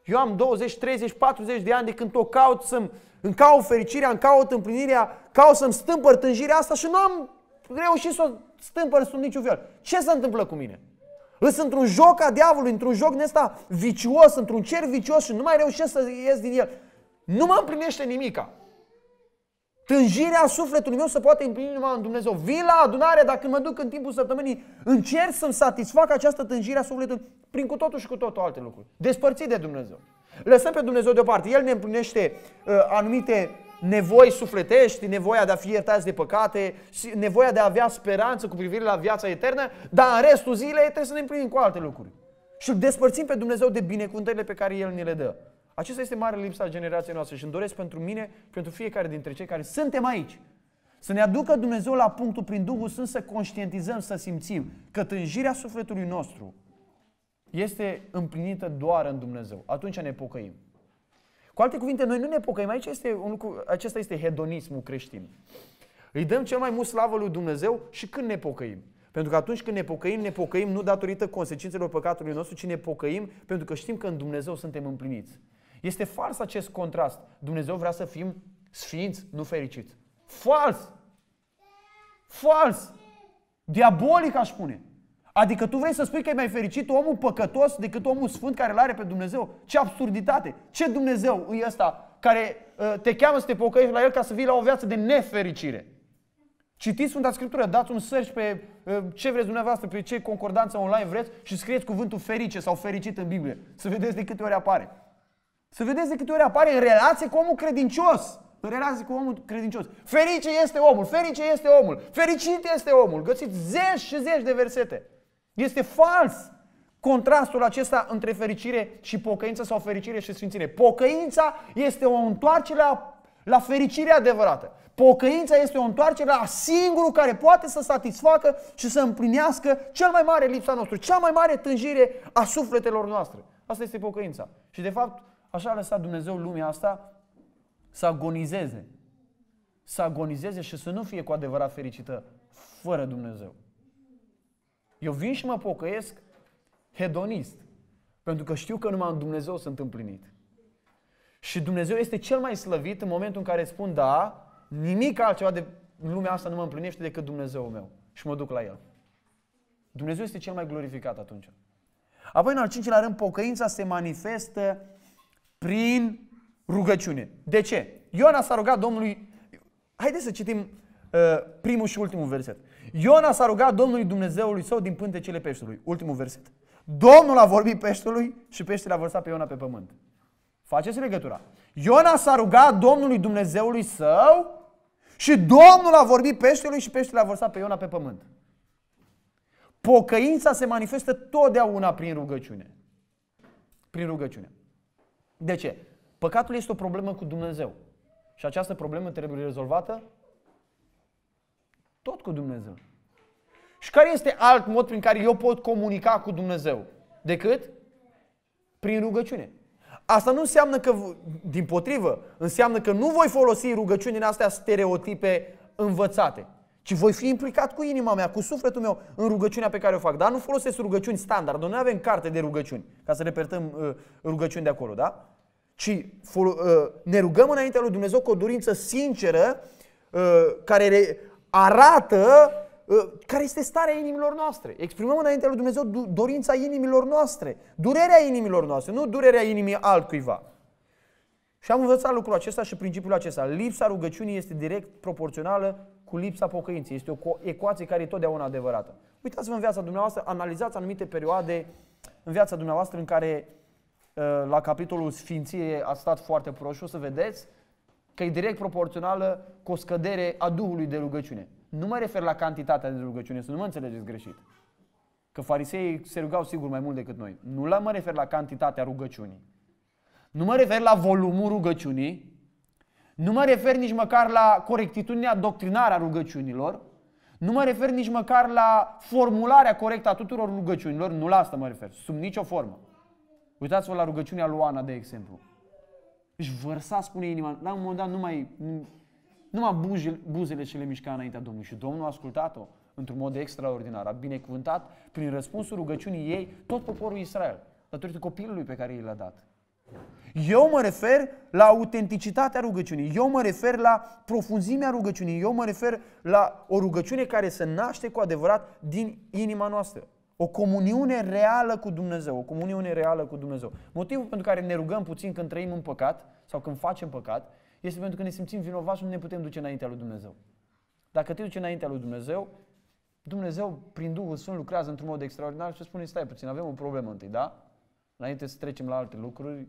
S1: Eu am 20, 30, 40 de ani de când o caut să-mi îmi caut fericirea, îmi caut împlinirea, caut să-mi stâmpăr tânjirea asta și nu am reușit să o stâmpăr sub niciun fel. Ce se întâmplă cu mine? Îs într-un joc a diavolului, într-un joc din vicios, într-un cer vicios și nu mai reușesc să ies din el. Nu mă împlinește nimica. Tânjirea sufletului meu să poate împlini numai în Dumnezeu. Vin la adunare, dacă mă duc în timpul săptămânii, încerc să-mi satisfac această tânjire a sufletului prin cu totul și cu totul alte lucruri. Despărțit de Dumnezeu. Lăsăm pe Dumnezeu deoparte. El ne împlinește uh, anumite nevoi sufletești, nevoia de a fi iertați de păcate, nevoia de a avea speranță cu privire la viața eternă, dar în restul zilei trebuie să ne împlinim cu alte lucruri. Și îl despărțim pe Dumnezeu de binecuvântările pe care El ne le dă. Acesta este mare lipsa generației noastre și îmi doresc pentru mine, pentru fiecare dintre cei care suntem aici, să ne aducă Dumnezeu la punctul prin Duhul Sfânt să conștientizăm, să simțim că tânjirea sufletului nostru este împlinită doar în Dumnezeu. Atunci ne pocăim. Cu alte cuvinte, noi nu ne pocăim. Aici este un lucru, acesta este hedonismul creștin. Îi dăm cel mai mult slavă lui Dumnezeu și când ne pocăim. Pentru că atunci când ne pocăim, ne pocăim nu datorită consecințelor păcatului nostru, ci ne pocăim pentru că știm că în Dumnezeu suntem împliniți. Este fals acest contrast. Dumnezeu vrea să fim sfinți, nu fericiți. Fals! Fals! Diabolic, aș spune. Adică tu vrei să spui că e mai fericit omul păcătos decât omul sfânt care îl are pe Dumnezeu? Ce absurditate! Ce Dumnezeu e ăsta care uh, te cheamă să te pocăiești la el ca să vii la o viață de nefericire? Citiți Sfânta Scriptură, dați un search pe uh, ce vreți dumneavoastră, pe ce concordanță online vreți și scrieți cuvântul ferice sau fericit în Biblie. Să vedeți de câte ori apare. Să vedeți de câte ori apare în relație cu omul credincios. În relație cu omul credincios. Ferice este omul, ferice este omul, fericit este omul. Găsiți zeci și zeci de versete. Este fals contrastul acesta între fericire și pocăință sau fericire și sfințire. Pocăința este o întoarcere la, la fericire adevărată. Pocăința este o întoarcere la singurul care poate să satisfacă și să împlinească cel mai mare lipsa noastră, cea mai mare tânjire a sufletelor noastre. Asta este pocăința. Și de fapt, Așa a lăsat Dumnezeu lumea asta să agonizeze. Să agonizeze și să nu fie cu adevărat fericită fără Dumnezeu. Eu vin și mă pocăiesc hedonist. Pentru că știu că numai în Dumnezeu sunt împlinit. Și Dumnezeu este cel mai slăvit în momentul în care spun da, nimic altceva de lumea asta nu mă împlinește decât Dumnezeu meu. Și mă duc la El. Dumnezeu este cel mai glorificat atunci. Apoi, în al cincilea rând, pocăința se manifestă prin rugăciune. De ce? Iona s-a rugat Domnului... Haideți să citim uh, primul și ultimul verset. Iona s-a rugat Domnului Dumnezeului său din pântecele peștului. Ultimul verset. Domnul a vorbit peștului și peștele a vărsat pe Iona pe pământ. Faceți legătura. Iona s-a rugat Domnului Dumnezeului său și Domnul a vorbit peștelui și peștele a vărsat pe Iona pe pământ. Pocăința se manifestă totdeauna prin rugăciune. Prin rugăciune. De ce? Păcatul este o problemă cu Dumnezeu. Și această problemă trebuie rezolvată tot cu Dumnezeu. Și care este alt mod prin care eu pot comunica cu Dumnezeu? Decât prin rugăciune. Asta nu înseamnă că, din potrivă, înseamnă că nu voi folosi rugăciunile astea stereotipe învățate, ci voi fi implicat cu inima mea, cu sufletul meu în rugăciunea pe care o fac. Dar nu folosesc rugăciuni standard, noi nu avem carte de rugăciuni, ca să repertăm uh, rugăciuni de acolo, da? ci uh, ne rugăm înaintea lui Dumnezeu cu o dorință sinceră uh, care arată uh, care este starea inimilor noastre. Exprimăm înaintea lui Dumnezeu dorința inimilor noastre, durerea inimilor noastre, nu durerea inimii altcuiva. Și am învățat lucrul acesta și principiul acesta. Lipsa rugăciunii este direct proporțională cu lipsa pocăinței. Este o ecuație care e totdeauna adevărată. Uitați-vă în viața dumneavoastră, analizați anumite perioade în viața dumneavoastră în care Eh, la capitolul sfinției a stat foarte proști, o să vedeți că e direct proporțională cu o scădere a Duhului de rugăciune. Nu mă refer la cantitatea de rugăciune, să nu mă înțelegeți greșit. Că fariseii se rugau sigur mai mult decât noi. Nu la mă refer la cantitatea rugăciunii. Nu mă refer la volumul rugăciunii. Nu mă refer nici măcar la corectitudinea doctrinară a rugăciunilor. Nu mă refer nici măcar la formularea corectă a tuturor rugăciunilor. Nu la asta mă refer. Sub nicio formă. Uitați-vă la rugăciunea lui Ana, de exemplu. Își vărsa, spune inima, la un moment dat numai, numai buzele, buzele ce le mișca înaintea Domnului. Și Domnul a ascultat-o într-un mod extraordinar. A binecuvântat prin răspunsul rugăciunii ei tot poporul Israel, datorită copilului pe care i l-a dat. Eu mă refer la autenticitatea rugăciunii, eu mă refer la profunzimea rugăciunii, eu mă refer la o rugăciune care se naște cu adevărat din inima noastră. O comuniune reală cu Dumnezeu, o comuniune reală cu Dumnezeu. Motivul pentru care ne rugăm puțin când trăim în păcat sau când facem păcat este pentru că ne simțim vinovați și nu ne putem duce înaintea lui Dumnezeu. Dacă te duci înaintea lui Dumnezeu, Dumnezeu, prin Duhul Sfânt, lucrează într-un mod extraordinar și spune, stai puțin, avem o problemă întâi, da? Înainte să trecem la alte lucruri,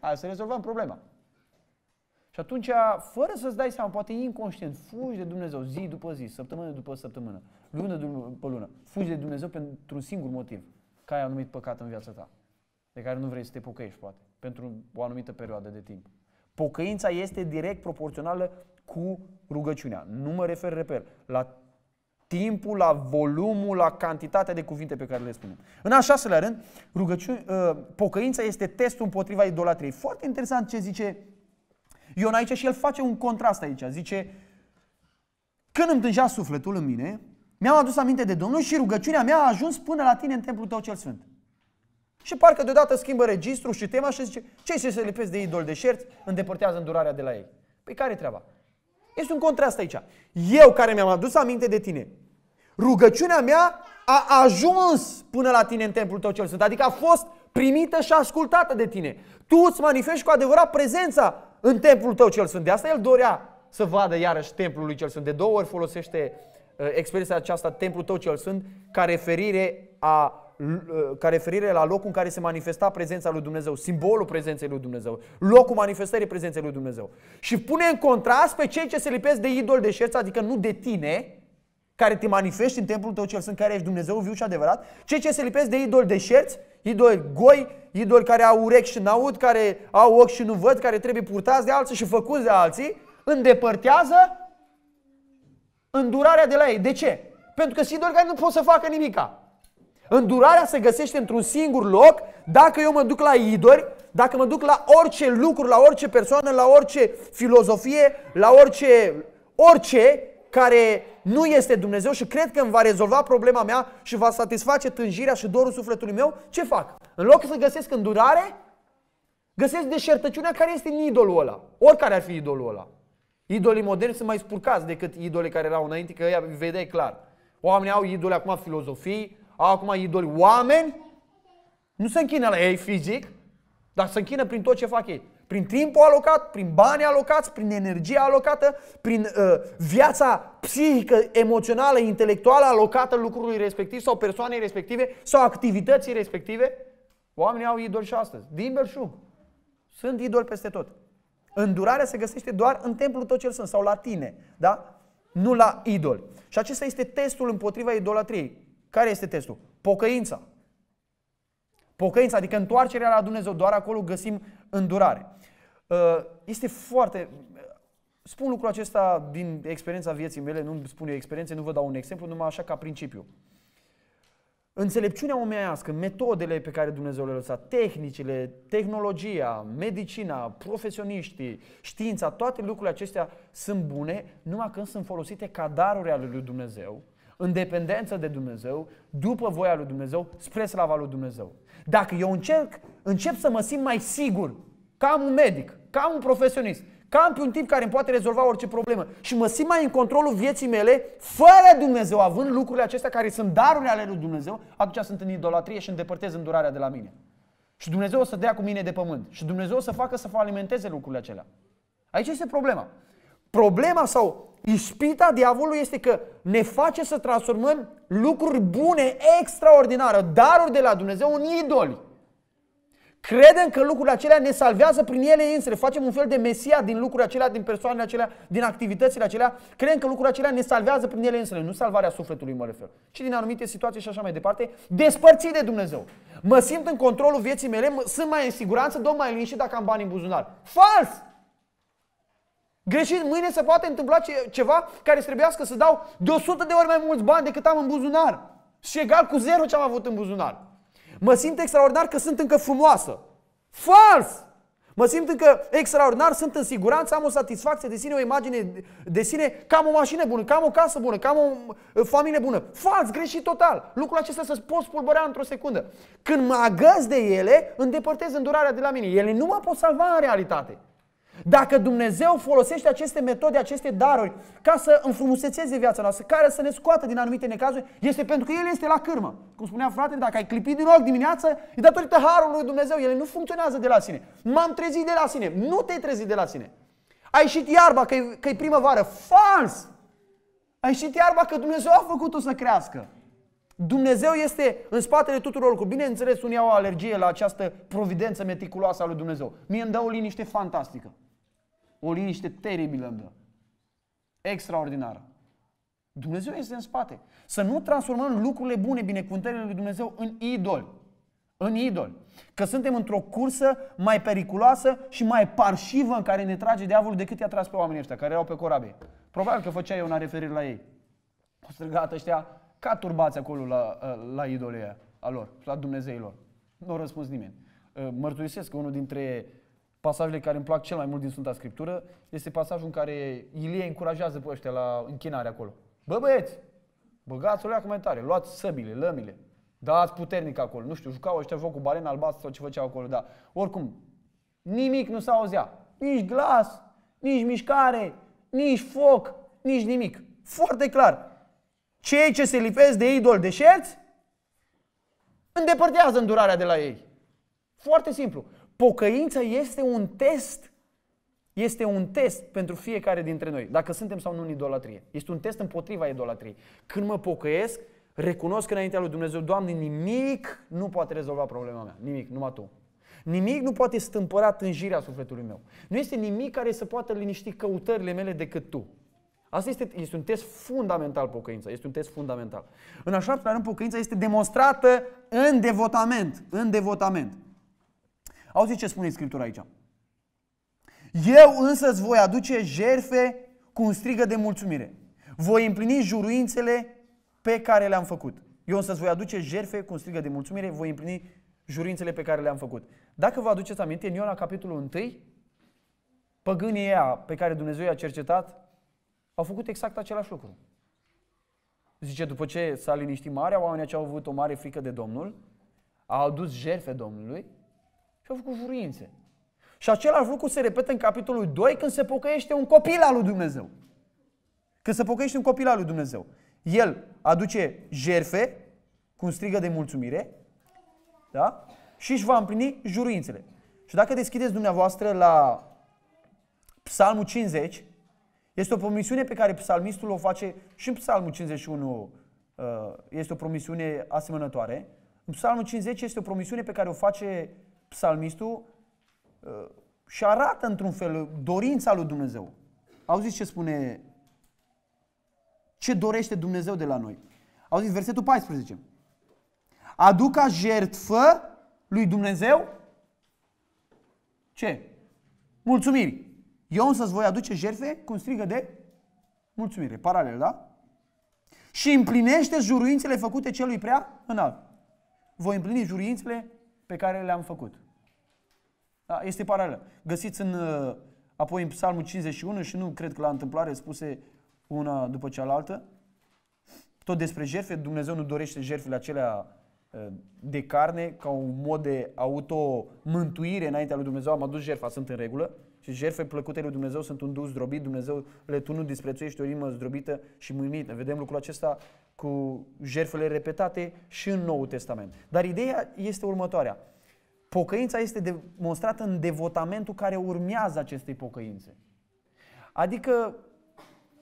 S1: hai să rezolvăm problema. Și atunci, fără să-ți dai seama, poate inconștient, fugi de Dumnezeu zi după zi, săptămână după săptămână lună pe lună. Fugi de Dumnezeu pentru un singur motiv, că ai anumit păcat în viața ta, de care nu vrei să te pocăiești, poate, pentru o anumită perioadă de timp. Pocăința este direct proporțională cu rugăciunea. Nu mă refer, reper, la timpul, la volumul, la cantitatea de cuvinte pe care le spunem. În a șaselea rând, rugăciune, ă, pocăința este testul împotriva idolatriei. Foarte interesant ce zice Ion aici și el face un contrast aici. Zice, când îmi sufletul în mine, mi-am adus aminte de Domnul și rugăciunea mea a ajuns până la tine în templul tău cel sfânt. Și parcă deodată schimbă registru și tema și zice, cei ce se lipesc de idol de șerți îndepărtează îndurarea de la ei. Păi care e treaba? Este un contrast aici. Eu care mi-am adus aminte de tine, rugăciunea mea a ajuns până la tine în templul tău cel sfânt. Adică a fost primită și ascultată de tine. Tu îți manifesti cu adevărat prezența în templul tău cel sfânt. De asta el dorea să vadă iarăși templul lui cel sfânt. De două ori folosește Uh, experiența aceasta, templul tău cel sunt, ca referire, a, uh, ca referire la locul în care se manifesta prezența lui Dumnezeu, simbolul prezenței lui Dumnezeu, locul manifestării prezenței lui Dumnezeu. Și pune în contrast pe cei ce se lipesc de idol de șerță, adică nu de tine, care te manifesti în templul tău cel sunt, care ești Dumnezeu viu și adevărat, cei ce se lipesc de idol de șerți, idol goi, idol care au urechi și n-aud, care au ochi și nu văd, care trebuie purtați de alții și făcuți de alții, îndepărtează Îndurarea de la ei. De ce? Pentru că sunt idoli nu pot să facă nimica. Îndurarea se găsește într-un singur loc dacă eu mă duc la idori, dacă mă duc la orice lucru, la orice persoană, la orice filozofie, la orice, orice care nu este Dumnezeu și cred că îmi va rezolva problema mea și va satisface tânjirea și dorul sufletului meu, ce fac? În loc să găsesc îndurare, găsesc deșertăciunea care este în idolul ăla. Oricare ar fi idolul ăla. Idolii moderni sunt mai spurcați decât idolii care erau înainte, că ăia vedeai clar. Oamenii au idoli acum filozofii, au acum idoli oameni. Nu se închină la ei fizic, dar se închină prin tot ce fac ei. Prin timpul alocat, prin bani alocați, prin energia alocată, prin uh, viața psihică, emoțională, intelectuală alocată lucrului respectiv sau persoanei respective sau activității respective. Oamenii au idoli și astăzi. Din belșug. Sunt idoli peste tot. Îndurarea se găsește doar în templul tot cel sunt sau la tine, da? Nu la idol. Și acesta este testul împotriva idolatriei. Care este testul? Pocăința. Pocăința, adică întoarcerea la Dumnezeu, doar acolo găsim îndurare. Uh, este foarte... Spun lucrul acesta din experiența vieții mele, nu spun eu experiențe, nu vă dau un exemplu, numai așa ca principiu. Înțelepciunea omenească, metodele pe care Dumnezeu le-a lăsat, tehnicile, tehnologia, medicina, profesioniștii, știința, toate lucrurile acestea sunt bune numai când sunt folosite ca daruri ale lui Dumnezeu, în dependență de Dumnezeu, după voia lui Dumnezeu, spre slava lui Dumnezeu. Dacă eu încerc, încep să mă simt mai sigur, ca un medic, ca un profesionist, Cam pe un tip care îmi poate rezolva orice problemă. Și mă simt mai în controlul vieții mele, fără Dumnezeu, având lucrurile acestea care sunt darurile ale lui Dumnezeu, atunci sunt în idolatrie și îndepărtez îndurarea de la mine. Și Dumnezeu o să dea cu mine de pământ. Și Dumnezeu o să facă să falimenteze lucrurile acelea. Aici este problema. Problema sau ispita diavolului este că ne face să transformăm lucruri bune, extraordinare, daruri de la Dumnezeu, în idoli. Credem că lucrurile acelea ne salvează prin ele însele. Facem un fel de mesia din lucrurile acelea, din persoanele acelea, din activitățile acelea. Credem că lucrurile acelea ne salvează prin ele însele. Nu salvarea sufletului mă refer. Și din anumite situații și așa mai departe. Despărțit de Dumnezeu. Mă simt în controlul vieții mele, sunt mai în siguranță, domn mai liniștit dacă am bani în buzunar. Fals! Greșit, mâine se poate întâmpla ceva care să trebuiască să dau de 100 de ori mai mulți bani decât am în buzunar. Și egal cu zero ce am avut în buzunar. Mă simt extraordinar că sunt încă frumoasă. Fals! Mă simt încă extraordinar, sunt în siguranță, am o satisfacție de sine, o imagine de sine, cam o mașină bună, cam o casă bună, cam o familie bună. Fals, greșit total. Lucrul acesta se pot spulbărea într-o secundă. Când mă agăz de ele, îndepărtez îndurarea de la mine. Ele nu mă pot salva în realitate. Dacă Dumnezeu folosește aceste metode, aceste daruri ca să înfrumusețeze viața noastră, care să ne scoată din anumite necazuri, este pentru că El este la cârmă. Cum spunea frate, dacă ai clipit din ochi dimineață, e datorită harului lui Dumnezeu. Ele nu funcționează de la sine. M-am trezit de la sine. Nu te-ai trezit de la sine. Ai ieșit iarba că e, că e primăvară. Fals! Ai ieșit iarba că Dumnezeu a făcut-o să crească. Dumnezeu este în spatele tuturor cu Bineînțeles, unii au alergie la această providență meticuloasă a lui Dumnezeu. Mie îmi dă o liniște fantastică. O liniște teribilă îmi dă. Extraordinară. Dumnezeu este în spate. Să nu transformăm lucrurile bune, binecuvântările lui Dumnezeu, în idol. În idol. Că suntem într-o cursă mai periculoasă și mai parșivă în care ne trage diavolul decât i-a tras pe oamenii ăștia care erau pe corabie. Probabil că făcea eu una referire la ei. O strigat ăștia ca turbați acolo la, ă, la idolea a lor, la Dumnezeilor. Nu a răspuns nimeni. Ă, mărturisesc că unul dintre pasajele care îmi plac cel mai mult din Sfânta Scriptură este pasajul în care Ilie încurajează pe ăștia la închinare acolo. Bă băieți, băgați o la comentarii, luați săbile, lămile, dați da, puternic acolo. Nu știu, jucau ăștia joc cu balena albastră sau ce făceau acolo, dar oricum, nimic nu s-auzea. Nici glas, nici mișcare, nici foc, nici nimic. Foarte clar. Cei ce se lipesc de idol șerți, îndepărtează îndurarea de la ei. Foarte simplu. Pocăința este un test. Este un test pentru fiecare dintre noi. Dacă suntem sau nu în idolatrie. Este un test împotriva idolatriei. Când mă pocăiesc, recunosc înaintea lui Dumnezeu, Doamne, nimic nu poate rezolva problema mea. Nimic, numai Tu. Nimic nu poate stâmpăra tânjirea sufletului meu. Nu este nimic care să poată liniști căutările mele decât Tu. Asta este, este un test fundamental pocăința, este un test fundamental. În așa fel rând, pocăința este demonstrată în devotament, în devotament. Auzi ce spune Scriptura aici. Eu însă îți voi aduce jerfe cu un strigă de mulțumire. Voi împlini juruințele pe care le-am făcut. Eu însă îți voi aduce jerfe cu un strigă de mulțumire, voi împlini jurințele pe care le-am făcut. Dacă vă aduceți aminte, în Iona capitolul 1, păgânii ea pe care Dumnezeu i-a cercetat, au făcut exact același lucru. Zice, după ce s-a liniștit marea, oamenii aceia au avut o mare frică de Domnul, au adus jerfe Domnului și au făcut juruințe. Și același lucru se repetă în capitolul 2 când se pocăiește un copil al lui Dumnezeu. Când se pocăiește un copil al lui Dumnezeu. El aduce jerfe cu un strigă de mulțumire da? și își va împlini juruințele. Și dacă deschideți dumneavoastră la Psalmul 50, este o promisiune pe care psalmistul o face și în Psalmul 51 uh, este o promisiune asemănătoare. În Psalmul 50 este o promisiune pe care o face psalmistul uh, și arată într-un fel dorința lui Dumnezeu. Auziți ce spune, ce dorește Dumnezeu de la noi. Auziți versetul 14. Aduc ca jertfă lui Dumnezeu ce? Mulțumiri. Eu însă îți voi aduce jertfe cu strigă de mulțumire. Paralel, da? Și împlinește juruințele făcute celui prea înalt. Voi împlini juruințele pe care le-am făcut. Da, este paralel. Găsiți în, uh, apoi în Psalmul 51 și nu cred că la întâmplare spuse una după cealaltă, tot despre jertfe, Dumnezeu nu dorește jertfele acelea uh, de carne ca un mod de auto-mântuire înaintea lui Dumnezeu, am adus jertfa, sunt în regulă, și jertfe plăcute lui Dumnezeu sunt un dus zdrobit, Dumnezeu le tu nu disprețuiești o inimă zdrobită și mâinită. Vedem lucrul acesta cu jertfele repetate și în Noul Testament. Dar ideea este următoarea. Pocăința este demonstrată în devotamentul care urmează acestei pocăințe. Adică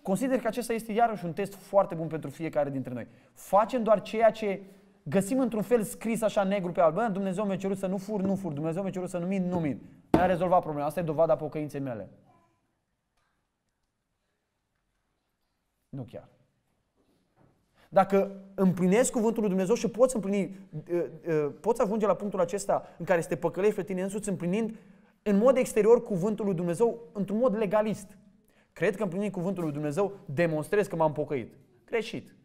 S1: consider că acesta este iarăși un test foarte bun pentru fiecare dintre noi. Facem doar ceea ce găsim într-un fel scris așa negru pe alb. Dumnezeu mi-a cerut să nu fur, nu fur. Dumnezeu mi-a cerut să nu mint, nu mint. Mi-a rezolvat problema. Asta e dovada pocăinței mele. Nu chiar. Dacă împlinesc cuvântul lui Dumnezeu și poți împlini, uh, uh, poți ajunge la punctul acesta în care este te păcălești pe tine însuți împlinind în mod exterior cuvântul lui Dumnezeu într-un mod legalist. Cred că împlinind cuvântul lui Dumnezeu demonstrez că m-am pocăit. Greșit.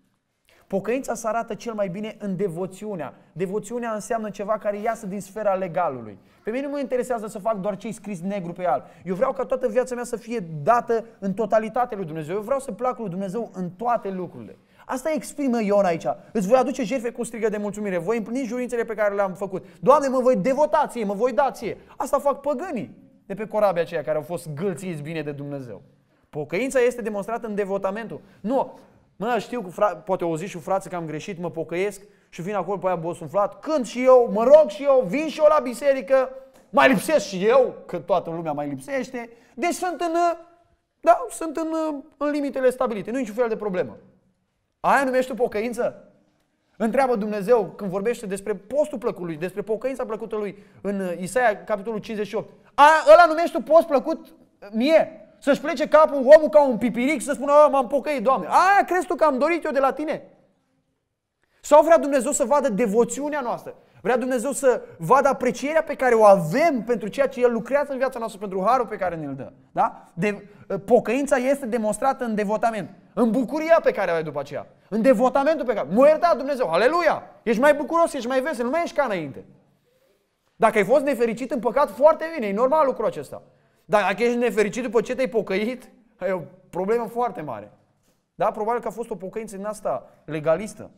S1: Pocăința se arată cel mai bine în devoțiunea. Devoțiunea înseamnă ceva care iasă din sfera legalului. Pe mine nu mă interesează să fac doar cei scris negru pe alb. Eu vreau ca toată viața mea să fie dată în totalitate lui Dumnezeu. Eu vreau să plac lui Dumnezeu în toate lucrurile. Asta exprimă Ion aici. Îți voi aduce jertfe cu strigă de mulțumire. Voi împlini jurințele pe care le-am făcut. Doamne, mă voi devotație, mă voi dație. Asta fac păgânii de pe corabia aceea care au fost gâlțiți bine de Dumnezeu. Pocăința este demonstrată în devotamentul. Nu, Mă, știu că fra- poate au zis și frață că am greșit, mă pocăiesc și vin acolo pe aia bosunflat, când și eu, mă rog și eu, vin și eu la biserică, mai lipsesc și eu, că toată lumea mai lipsește. Deci sunt în, da, sunt în, în limitele stabilite, nu e niciun fel de problemă. Aia numește pocăință? Întreabă Dumnezeu când vorbește despre postul plăcutului, despre pocăința plăcută lui în Isaia, capitolul 58. A, ăla numește post plăcut mie? să-și plece capul omul ca un pipiric să spună, m-am pocăit, Doamne. Aia crezi tu că am dorit eu de la tine? Sau vrea Dumnezeu să vadă devoțiunea noastră? Vrea Dumnezeu să vadă aprecierea pe care o avem pentru ceea ce El lucrează în viața noastră, pentru harul pe care ne-l dă. Da? De, ă, pocăința este demonstrată în devotament, în bucuria pe care o ai după aceea, în devotamentul pe care... Mă ierta Dumnezeu, aleluia! Ești mai bucuros, ești mai vesel, nu mai ești ca înainte. Dacă ai fost nefericit în păcat, foarte bine, e normal lucrul acesta. Dar dacă ești nefericit după ce te-ai pocăit, ai o problemă foarte mare. Da? Probabil că a fost o pocăință din asta legalistă.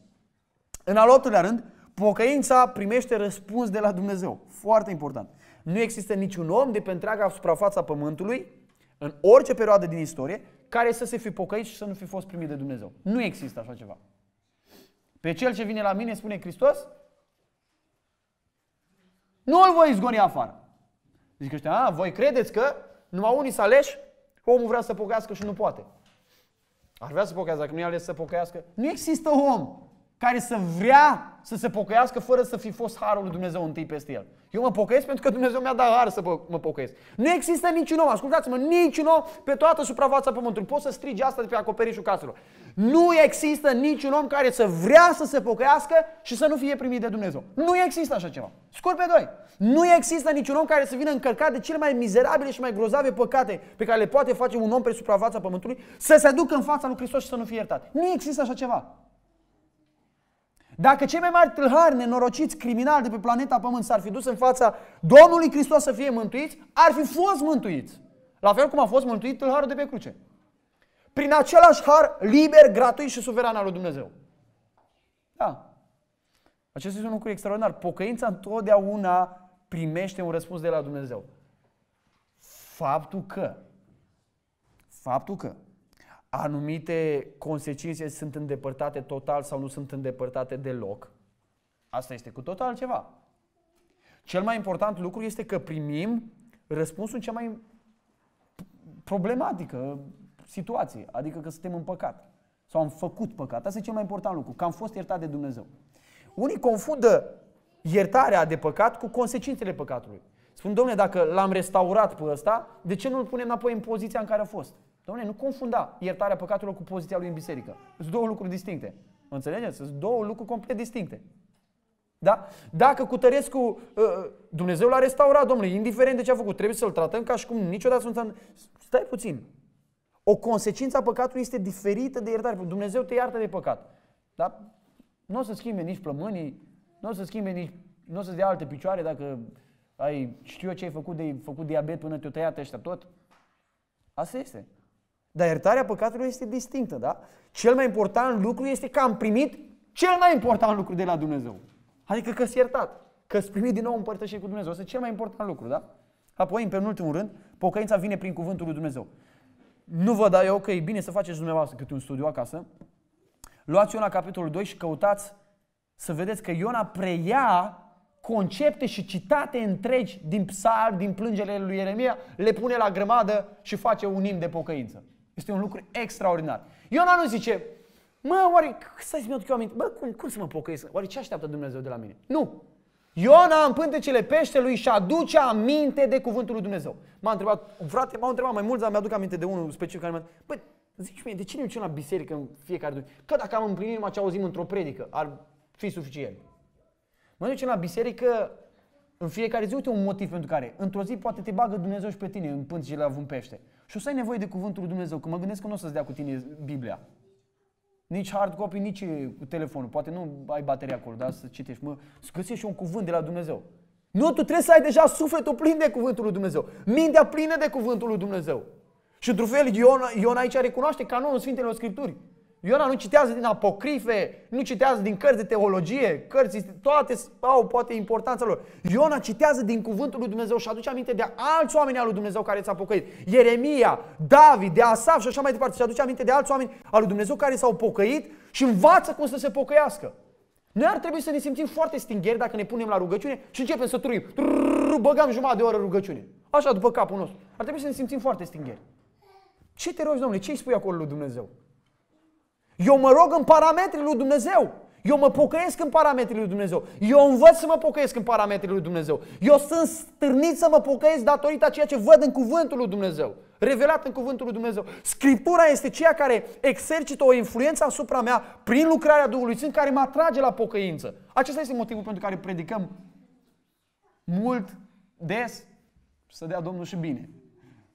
S1: În al optulea rând, pocăința primește răspuns de la Dumnezeu. Foarte important. Nu există niciun om de pe întreaga suprafața pământului, în orice perioadă din istorie, care să se fi pocăit și să nu fi fost primit de Dumnezeu. Nu există așa ceva. Pe cel ce vine la mine, spune Hristos, nu îl voi izgoni afară. Zic ăștia, a, ah, voi credeți că numai unii să aleși, omul vrea să pocăiască și nu poate. Ar vrea să pocăiască, dacă nu i ales să pocăiască. Nu există om care să vrea să se pocăiască fără să fi fost harul lui Dumnezeu întâi peste el. Eu mă pocăiesc pentru că Dumnezeu mi-a dat har să mă pocăiesc. Nu există niciun om, ascultați-mă, niciun om pe toată suprafața pământului. Poți să strigi asta de pe acoperișul caselor. Nu există niciun om care să vrea să se pocăiască și să nu fie primit de Dumnezeu. Nu există așa ceva. Scurt pe doi. Nu există niciun om care să vină încărcat de cele mai mizerabile și mai grozave păcate pe care le poate face un om pe suprafața pământului să se ducă în fața lui Hristos și să nu fie iertat. Nu există așa ceva. Dacă cei mai mari tâlhari, nenorociți, criminali de pe planeta Pământ s-ar fi dus în fața Domnului Hristos să fie mântuiți, ar fi fost mântuiți. La fel cum a fost mântuit tâlharul de pe cruce. Prin același har liber, gratuit și suveran al lui Dumnezeu. Da. Acest este un lucru extraordinar. Pocăința întotdeauna primește un răspuns de la Dumnezeu. Faptul că, faptul că anumite consecințe sunt îndepărtate total sau nu sunt îndepărtate deloc. Asta este cu totul altceva. Cel mai important lucru este că primim răspunsul în cea mai problematică situație, adică că suntem în păcat sau am făcut păcat. Asta e cel mai important lucru, că am fost iertat de Dumnezeu. Unii confundă iertarea de păcat cu consecințele păcatului. Spun, domnule, dacă l-am restaurat pe ăsta, de ce nu-l punem înapoi în poziția în care a fost? Doamne, nu confunda iertarea păcatelor cu poziția lui în biserică. Sunt două lucruri distincte. Înțelegeți? Sunt două lucruri complet distincte. Da? Dacă cu Cutărescu, uh, uh, Dumnezeu l-a restaurat, domnule, indiferent de ce a făcut, trebuie să-l tratăm ca și cum niciodată sunt Stai puțin. O consecință a păcatului este diferită de iertare. Dumnezeu te iartă de păcat. Dar nu o să schimbe nici plămânii, nu o să schimbe nici, nu o să-ți dea alte picioare dacă ai, știu eu ce ai făcut de făcut diabet până te-o tăiat ăștia tot. Asta este. Dar iertarea păcatelor este distinctă, da? Cel mai important lucru este că am primit cel mai important lucru de la Dumnezeu. Adică că s iertat, că s primit din nou împărtășire cu Dumnezeu. Asta e cel mai important lucru, da? Apoi, în penultimul rând, pocăința vine prin cuvântul lui Dumnezeu. Nu vă dau eu că e bine să faceți dumneavoastră câte un studiu acasă. Luați Iona capitolul 2 și căutați să vedeți că Iona preia concepte și citate întregi din psalm, din plângerile lui Ieremia, le pune la grămadă și face un imn de pocăință. Este un lucru extraordinar. Iona nu zice, mă, oare, stai să-mi aduc eu aminte, bă, cum, cum să mă pocăiesc? Oare ce așteaptă Dumnezeu de la mine? Nu! Iona în pântecele peștelui și aduce aminte de cuvântul lui Dumnezeu. M-a întrebat, frate, m-au întrebat mai mulți, dar mi-aduc aminte de unul specific care m a bă, zici mie, de ce nu e la biserică în fiecare duminică? Că dacă am împlinit numai ce auzim într-o predică, ar fi suficient. Mă ducem la biserică în fiecare zi, uite un motiv pentru care. Într-o zi poate te bagă Dumnezeu și pe tine în pântecele la un pește. Și o să ai nevoie de cuvântul lui Dumnezeu, că mă gândesc că nu o să-ți dea cu tine Biblia. Nici hard copy, nici cu telefonul. Poate nu ai baterie acolo, dar să citești. Mă, să găsești un cuvânt de la Dumnezeu. Nu, tu trebuie să ai deja sufletul plin de cuvântul lui Dumnezeu. Mintea plină de cuvântul lui Dumnezeu. Și într-un fel, Ion, Ion aici recunoaște canonul Sfintelor Scripturii. Iona nu citează din apocrife, nu citează din cărți de teologie, cărți, toate au poate importanța lor. Iona citează din cuvântul lui Dumnezeu și aduce aminte de alți oameni al lui Dumnezeu care s-au pocăit. Ieremia, David, de Asaf și așa mai departe. Și aduce aminte de alți oameni al lui Dumnezeu care s-au pocăit și învață cum să se pocăiască. Noi ar trebui să ne simțim foarte stingeri dacă ne punem la rugăciune și începem să truim. Trrr, băgam jumătate de oră rugăciune. Așa, după capul nostru. Ar trebui să ne simțim foarte stingeri. Ce te rogi, domnule? Ce îi spui acolo lui Dumnezeu? Eu mă rog în parametrii lui Dumnezeu. Eu mă pocăiesc în parametrii lui Dumnezeu. Eu învăț să mă pocăiesc în parametrii lui Dumnezeu. Eu sunt stârnit să mă pocăiesc datorită ceea ce văd în cuvântul lui Dumnezeu. Revelat în cuvântul lui Dumnezeu. Scriptura este ceea care exercită o influență asupra mea prin lucrarea Duhului Sfânt care mă atrage la pocăință. Acesta este motivul pentru care predicăm mult, des, să dea Domnul și bine.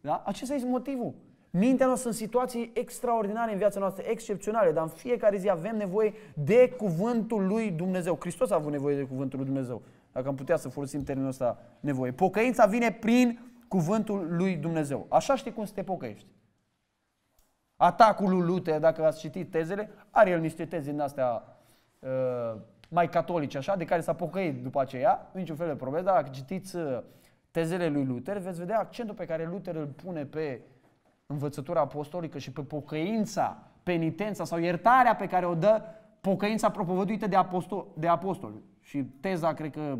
S1: Da? Acesta este motivul. Mintea noastră în situații extraordinare în viața noastră, excepționale, dar în fiecare zi avem nevoie de cuvântul lui Dumnezeu. Hristos a avut nevoie de cuvântul lui Dumnezeu, dacă am putea să folosim termenul ăsta nevoie. Pocăința vine prin cuvântul lui Dumnezeu. Așa știi cum să te pocăiești. Atacul lui Luther, dacă ați citit tezele, are el niște teze din astea uh, mai catolice, așa, de care s-a pocăit după aceea, niciun fel de probleme, dar dacă citiți uh, tezele lui Luther, veți vedea accentul pe care Luther îl pune pe uh, învățătura apostolică și pe pocăința, penitența sau iertarea pe care o dă pocăința propovăduită de, apostol, de apostol Și teza, cred că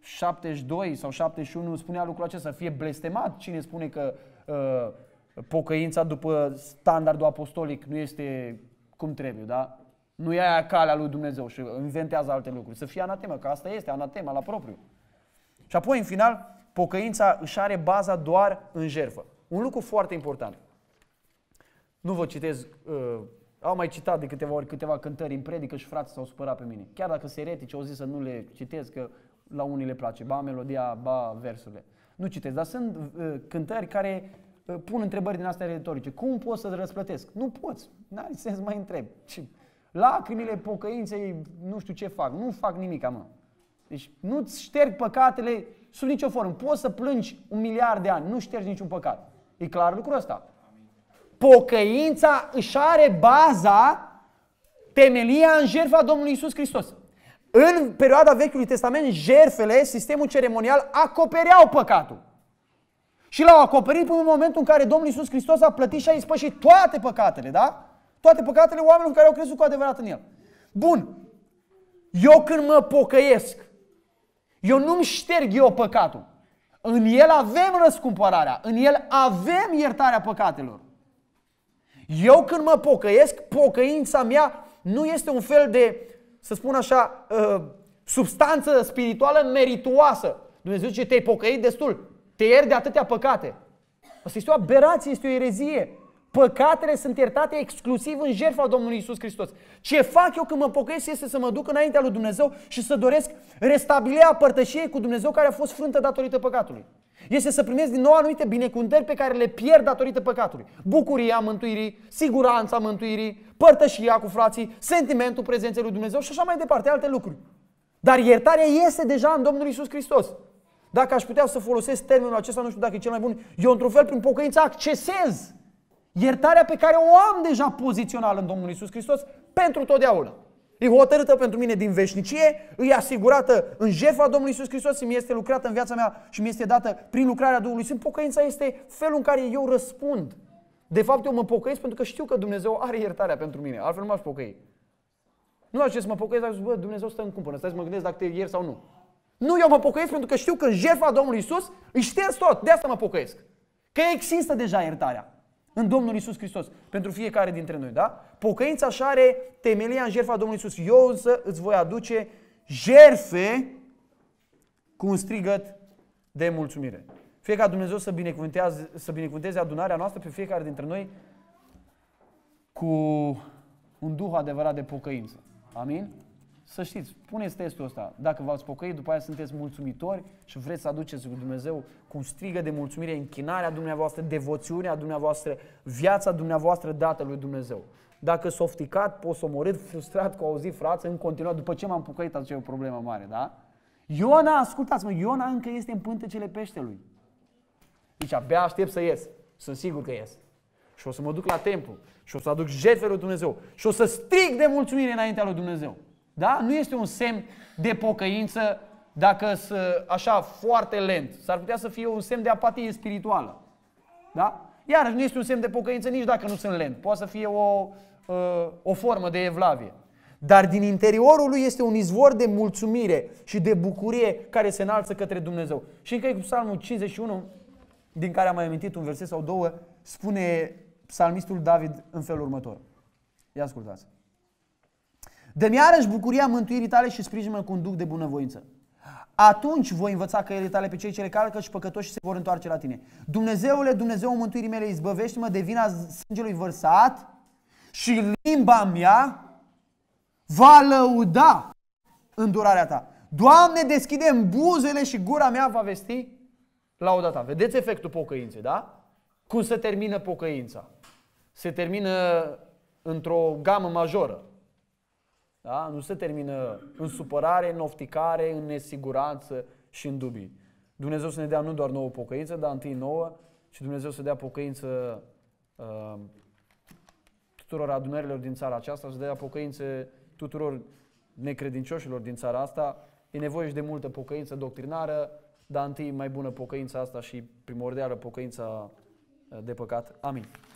S1: 72 sau 71 spunea lucrul acesta, fie blestemat cine spune că uh, pocăința după standardul apostolic nu este cum trebuie, da? Nu e aia calea lui Dumnezeu și inventează alte lucruri. Să fie anatema, că asta este anatema la propriu. Și apoi, în final, pocăința își are baza doar în jerfă. Un lucru foarte important. Nu vă citez, uh, au mai citat de câteva ori câteva cântări în predică și frații s-au supărat pe mine. Chiar dacă seretici au zis să nu le citez, că la unii le place, ba melodia, ba versurile. Nu citesc, dar sunt uh, cântări care uh, pun întrebări din astea retorice. Cum pot să răsplătesc? Nu poți, n-are sens mai întreb. Lacrimile pocăinței, nu știu ce fac, nu fac nimic, mă. Deci nu-ți șterg păcatele sub nicio formă. Poți să plângi un miliard de ani, nu ștergi niciun păcat. E clar lucrul ăsta. Pocăința își are baza, temelia în jertfa Domnului Isus Hristos. În perioada Vechiului Testament, jertfele, sistemul ceremonial, acopereau păcatul. Și l-au acoperit până în momentul în care Domnul Isus Hristos a plătit și a ispășit toate păcatele, da? Toate păcatele oamenilor care au crezut cu adevărat în El. Bun. Eu când mă pocăiesc, eu nu-mi șterg eu păcatul. În El avem răscumpărarea, în El avem iertarea păcatelor. Eu când mă pocăiesc, pocăința mea nu este un fel de, să spun așa, uh, substanță spirituală merituoasă. Dumnezeu zice, te-ai pocăit destul, te ieri de atâtea păcate. Asta este o aberație, este o erezie. Păcatele sunt iertate exclusiv în jertfa Domnului Isus Hristos. Ce fac eu când mă pocăiesc este să mă duc înaintea lui Dumnezeu și să doresc restabilirea părtășiei cu Dumnezeu care a fost frântă datorită păcatului. Este să primesc din nou anumite binecuvântări pe care le pierd datorită păcatului. Bucuria mântuirii, siguranța mântuirii, părtășia cu frații, sentimentul prezenței lui Dumnezeu și așa mai departe, alte lucruri. Dar iertarea este deja în Domnul Isus Hristos. Dacă aș putea să folosesc termenul acesta, nu știu dacă e cel mai bun, eu într-un fel prin pocăință accesez Iertarea pe care o am deja pozițională în Domnul Isus Hristos pentru totdeauna. E hotărâtă pentru mine din veșnicie, e asigurată în jefa Domnului Isus Hristos și mi este lucrată în viața mea și mi este dată prin lucrarea Duhului Sfânt. Pocăința este felul în care eu răspund. De fapt, eu mă pocăiesc pentru că știu că Dumnezeu are iertarea pentru mine. Altfel nu m-aș pocăi. Nu aș să mă pocăiesc, aș bă, Dumnezeu stă în cumpănă, stai să mă gândesc dacă te ieri sau nu. Nu, eu mă pocăiesc pentru că știu că în jefa Domnului Isus îi șters tot, de asta mă pocăiesc. Că există deja iertarea în Domnul Isus Hristos pentru fiecare dintre noi, da? Pocăința așa are temelia în jertfa Domnului Isus. Eu însă îți voi aduce jerfe cu un strigăt de mulțumire. Fie ca Dumnezeu să, binecuvânteze, să binecuvânteze adunarea noastră pe fiecare dintre noi cu un duh adevărat de pocăință. Amin? să știți, puneți testul ăsta. Dacă v-ați pocăit, după aia sunteți mulțumitori și vreți să aduceți lui Dumnezeu cu un strigă de mulțumire, închinarea dumneavoastră, devoțiunea dumneavoastră, viața dumneavoastră dată lui Dumnezeu. Dacă softicat, posomorât, frustrat cu auzit frață, în continuare, după ce m-am pocăit, atunci e o problemă mare, da? Iona, ascultați-mă, Iona încă este în pântecele peștelui. Deci abia aștept să ies. Sunt sigur că ies. Și o să mă duc la templu. Și o să aduc jertfele lui Dumnezeu. Și o să strig de mulțumire înaintea lui Dumnezeu. Da? Nu este un semn de pocăință dacă să așa foarte lent. S-ar putea să fie un semn de apatie spirituală. Da? Iar nu este un semn de pocăință nici dacă nu sunt lent. Poate să fie o, uh, o formă de evlavie. Dar din interiorul lui este un izvor de mulțumire și de bucurie care se înalță către Dumnezeu. Și încă cu psalmul 51, din care am mai amintit un verset sau două, spune psalmistul David în felul următor. Ia ascultați. Dă-mi iarăși bucuria mântuirii tale și sprijină cu un duc de bunăvoință. Atunci voi învăța căile tale pe cei ce le calcă și păcătoși se vor întoarce la tine. Dumnezeule, Dumnezeu mântuirii mele, izbăvește-mă de vina sângelui vărsat și limba mea va lăuda îndurarea ta. Doamne, deschidem buzele și gura mea va vesti lauda ta. Vedeți efectul pocăinței, da? Cum se termină pocăința? Se termină într-o gamă majoră. Da? Nu se termină în supărare, în ofticare, în nesiguranță și în dubii. Dumnezeu să ne dea nu doar nouă pocăință, dar întâi nouă și Dumnezeu să dea pocăință uh, tuturor adunărilor din țara aceasta, să dea pocăință tuturor necredincioșilor din țara asta. E nevoie și de multă pocăință doctrinară, dar întâi mai bună pocăința asta și primordială pocăința uh, de păcat. Amin.